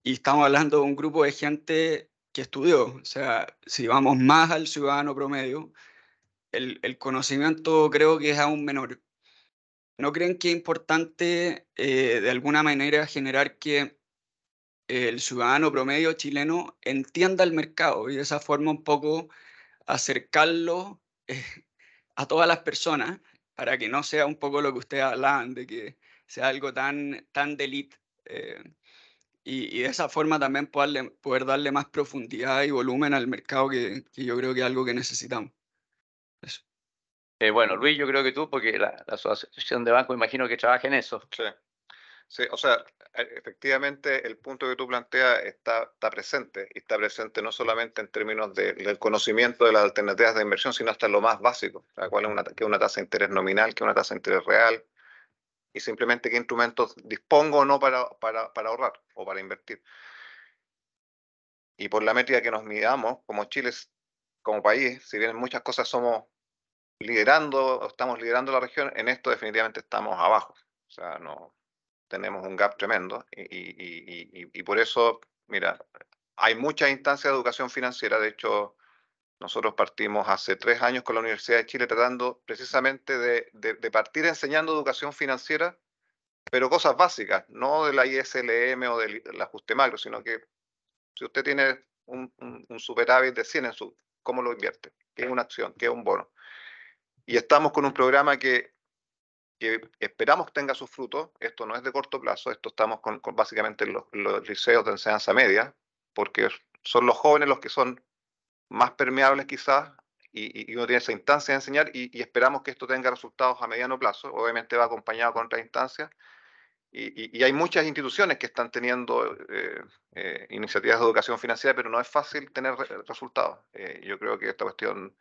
Y estamos hablando de un grupo de gente que estudió. O sea, si vamos más al ciudadano promedio, el, el conocimiento creo que es aún menor. ¿No creen que es importante eh, de alguna manera generar que el ciudadano promedio chileno entienda el mercado y de esa forma un poco acercarlo eh, a todas las personas para que no sea un poco lo que ustedes hablaban, de que sea algo tan, tan de eh, y, de esa forma también poder darle más profundidad y volumen al mercado que, yo creo que es algo que necesitamos. Eh, bueno, Luis, yo creo que tú, porque la, la Asociación de banco imagino que trabaja en eso. sí, o sea, eh, efectivamente el punto que tú planteas está, está presente y está presente no solamente en términos del conocimiento de las alternativas de inversión, sino hasta lo más básico, la cual es una, que una tasa de interés nominal, que es una tasa de interés real y simplemente qué instrumentos dispongo o no para, para, para ahorrar o para invertir. Y por la métrica que nos midamos, como Chile, como país, si bien muchas cosas somos liderando, estamos liderando la región, en esto definitivamente estamos abajo. O sea, no, tenemos un gap tremendo y, y, y, por eso, mira, hay muchas instancias de educación financiera. De hecho, nosotros partimos hace tres años con la Universidad de Chile tratando precisamente de, de, partir enseñando educación financiera, pero cosas básicas, no de la ISLM o del ajuste macro, sino que si usted tiene un, un, un superávit de 100 en su, ¿cómo lo invierte? ¿Qué es una acción? ¿Qué es un bono? Y estamos con un programa que que esperamos tenga sus frutos. Esto no es de corto plazo, esto estamos con, básicamente los, los liceos de enseñanza media, porque son los jóvenes los que son más permeables quizás y, y, uno tiene esa instancia de enseñar y, esperamos que esto tenga resultados a mediano plazo. Obviamente va acompañado con otras instancias. Y, y hay muchas instituciones que están teniendo eh, eh, iniciativas de educación financiera, pero no es fácil tener resultados. Eh, yo creo que esta cuestión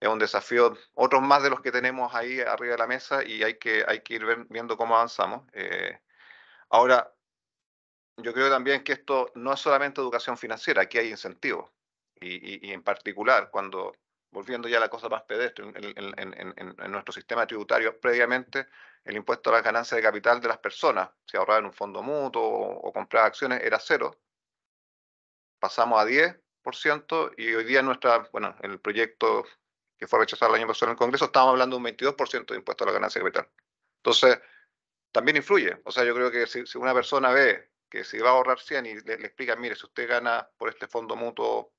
es un desafío, otros más de los que tenemos ahí arriba de la mesa y hay que, hay que ir viendo cómo avanzamos. Eh. ahora, yo creo también que esto no es solamente educación financiera, aquí hay incentivos. Y, en particular, cuando, volviendo ya a la cosa más pedestre, en, nuestro sistema tributario previamente, el impuesto a las ganancias de capital de las personas, si ahorraban en un fondo mutuo o, compraban acciones, era cero. Pasamos a 10% y hoy día nuestra, bueno, el proyecto que fue rechazada el año pasado en el Congreso, estábamos hablando de un 22% de impuesto a la ganancia capital. Entonces, también influye. O sea, yo creo que si, una persona ve que si va a ahorrar 100 y le, explica, mire, si usted gana por este fondo mutuo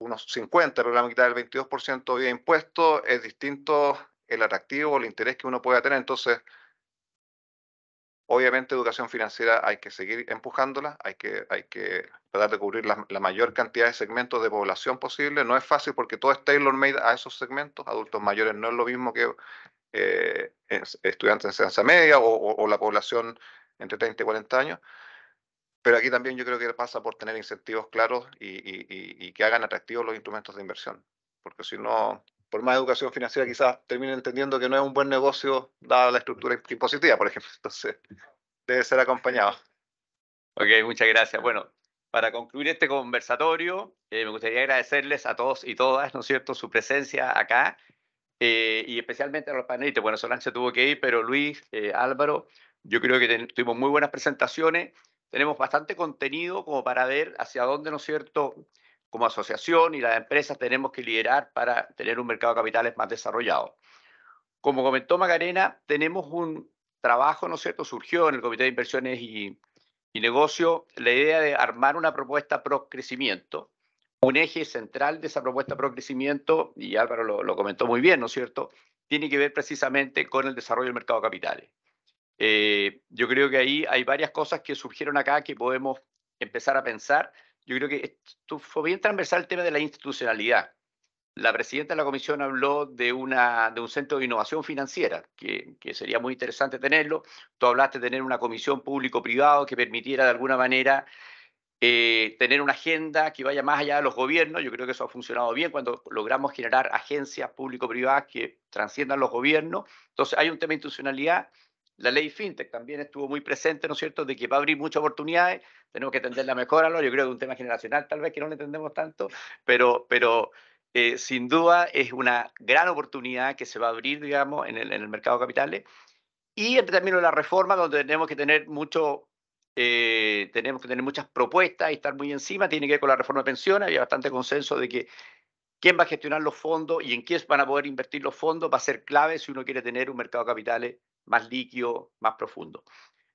unos 50, pero la mitad del 22% de impuesto, es distinto el atractivo, o el interés que uno pueda tener. Entonces, Obviamente educación financiera hay que seguir empujándola, hay que, hay que tratar de cubrir la, mayor cantidad de segmentos de población posible. No es fácil porque todo es tailor-made a esos segmentos. Adultos mayores no es lo mismo que eh, estudiantes en enseñanza media o, la población entre 30 y 40 años. Pero aquí también yo creo que pasa por tener incentivos claros y, y, que hagan atractivos los instrumentos de inversión, porque si no, por más educación financiera quizás terminen entendiendo que no es un buen negocio dada la estructura impositiva, por ejemplo. Entonces, debe ser acompañado. Ok, muchas gracias. Bueno, para concluir este conversatorio, eh, me gustaría agradecerles a todos y todas, ¿no es cierto?, su presencia acá eh, y especialmente a los panelistas. Bueno, Solán tuvo que ir, pero Luis, eh, Álvaro, yo creo que tuvimos muy buenas presentaciones. Tenemos bastante contenido como para ver hacia dónde, ¿no es cierto?, como asociación y las empresas tenemos que liderar para tener un mercado de capitales más desarrollado. Como comentó Macarena, tenemos un trabajo, ¿no es cierto?, surgió en el Comité de Inversiones y, y Negocio la idea de armar una propuesta pro crecimiento. Un eje central de esa propuesta pro crecimiento, y Álvaro lo, comentó muy bien, ¿no es cierto?, tiene que ver precisamente con el desarrollo del mercado de capitales. Eh, yo creo que ahí hay varias cosas que surgieron acá que podemos empezar a pensar yo creo que esto fue bien transversal el tema de la institucionalidad. La presidenta de la comisión habló de, una, de un centro de innovación financiera, que, que sería muy interesante tenerlo. Tú hablaste de tener una comisión público-privado que permitiera de alguna manera eh, tener una agenda que vaya más allá de los gobiernos. Yo creo que eso ha funcionado bien cuando logramos generar agencias público-privadas que trasciendan los gobiernos. Entonces hay un tema de institucionalidad la ley FinTech también estuvo muy presente, ¿no es cierto?, de que va a abrir muchas oportunidades, tenemos que entenderla mejor, ¿no? yo creo que es un tema generacional tal vez que no lo entendemos tanto, pero, pero eh, sin duda es una gran oportunidad que se va a abrir, digamos, en el, mercado de capitales. Y entre términos de la reforma, donde tenemos que tener mucho, eh, tenemos que tener muchas propuestas y estar muy encima, tiene que ver con la reforma de pensiones, había bastante consenso de que quién va a gestionar los fondos y en quién van a poder invertir los fondos va a ser clave si uno quiere tener un mercado de capitales más líquido, más profundo.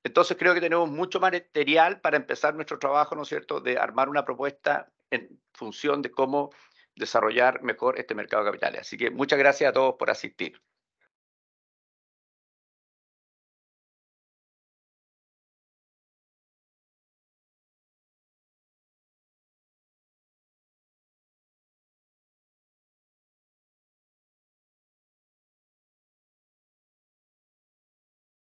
Entonces creo que tenemos mucho material para empezar nuestro trabajo, ¿no es cierto?, de armar una propuesta en función de cómo desarrollar mejor este mercado de capitales. Así que muchas gracias a todos por asistir.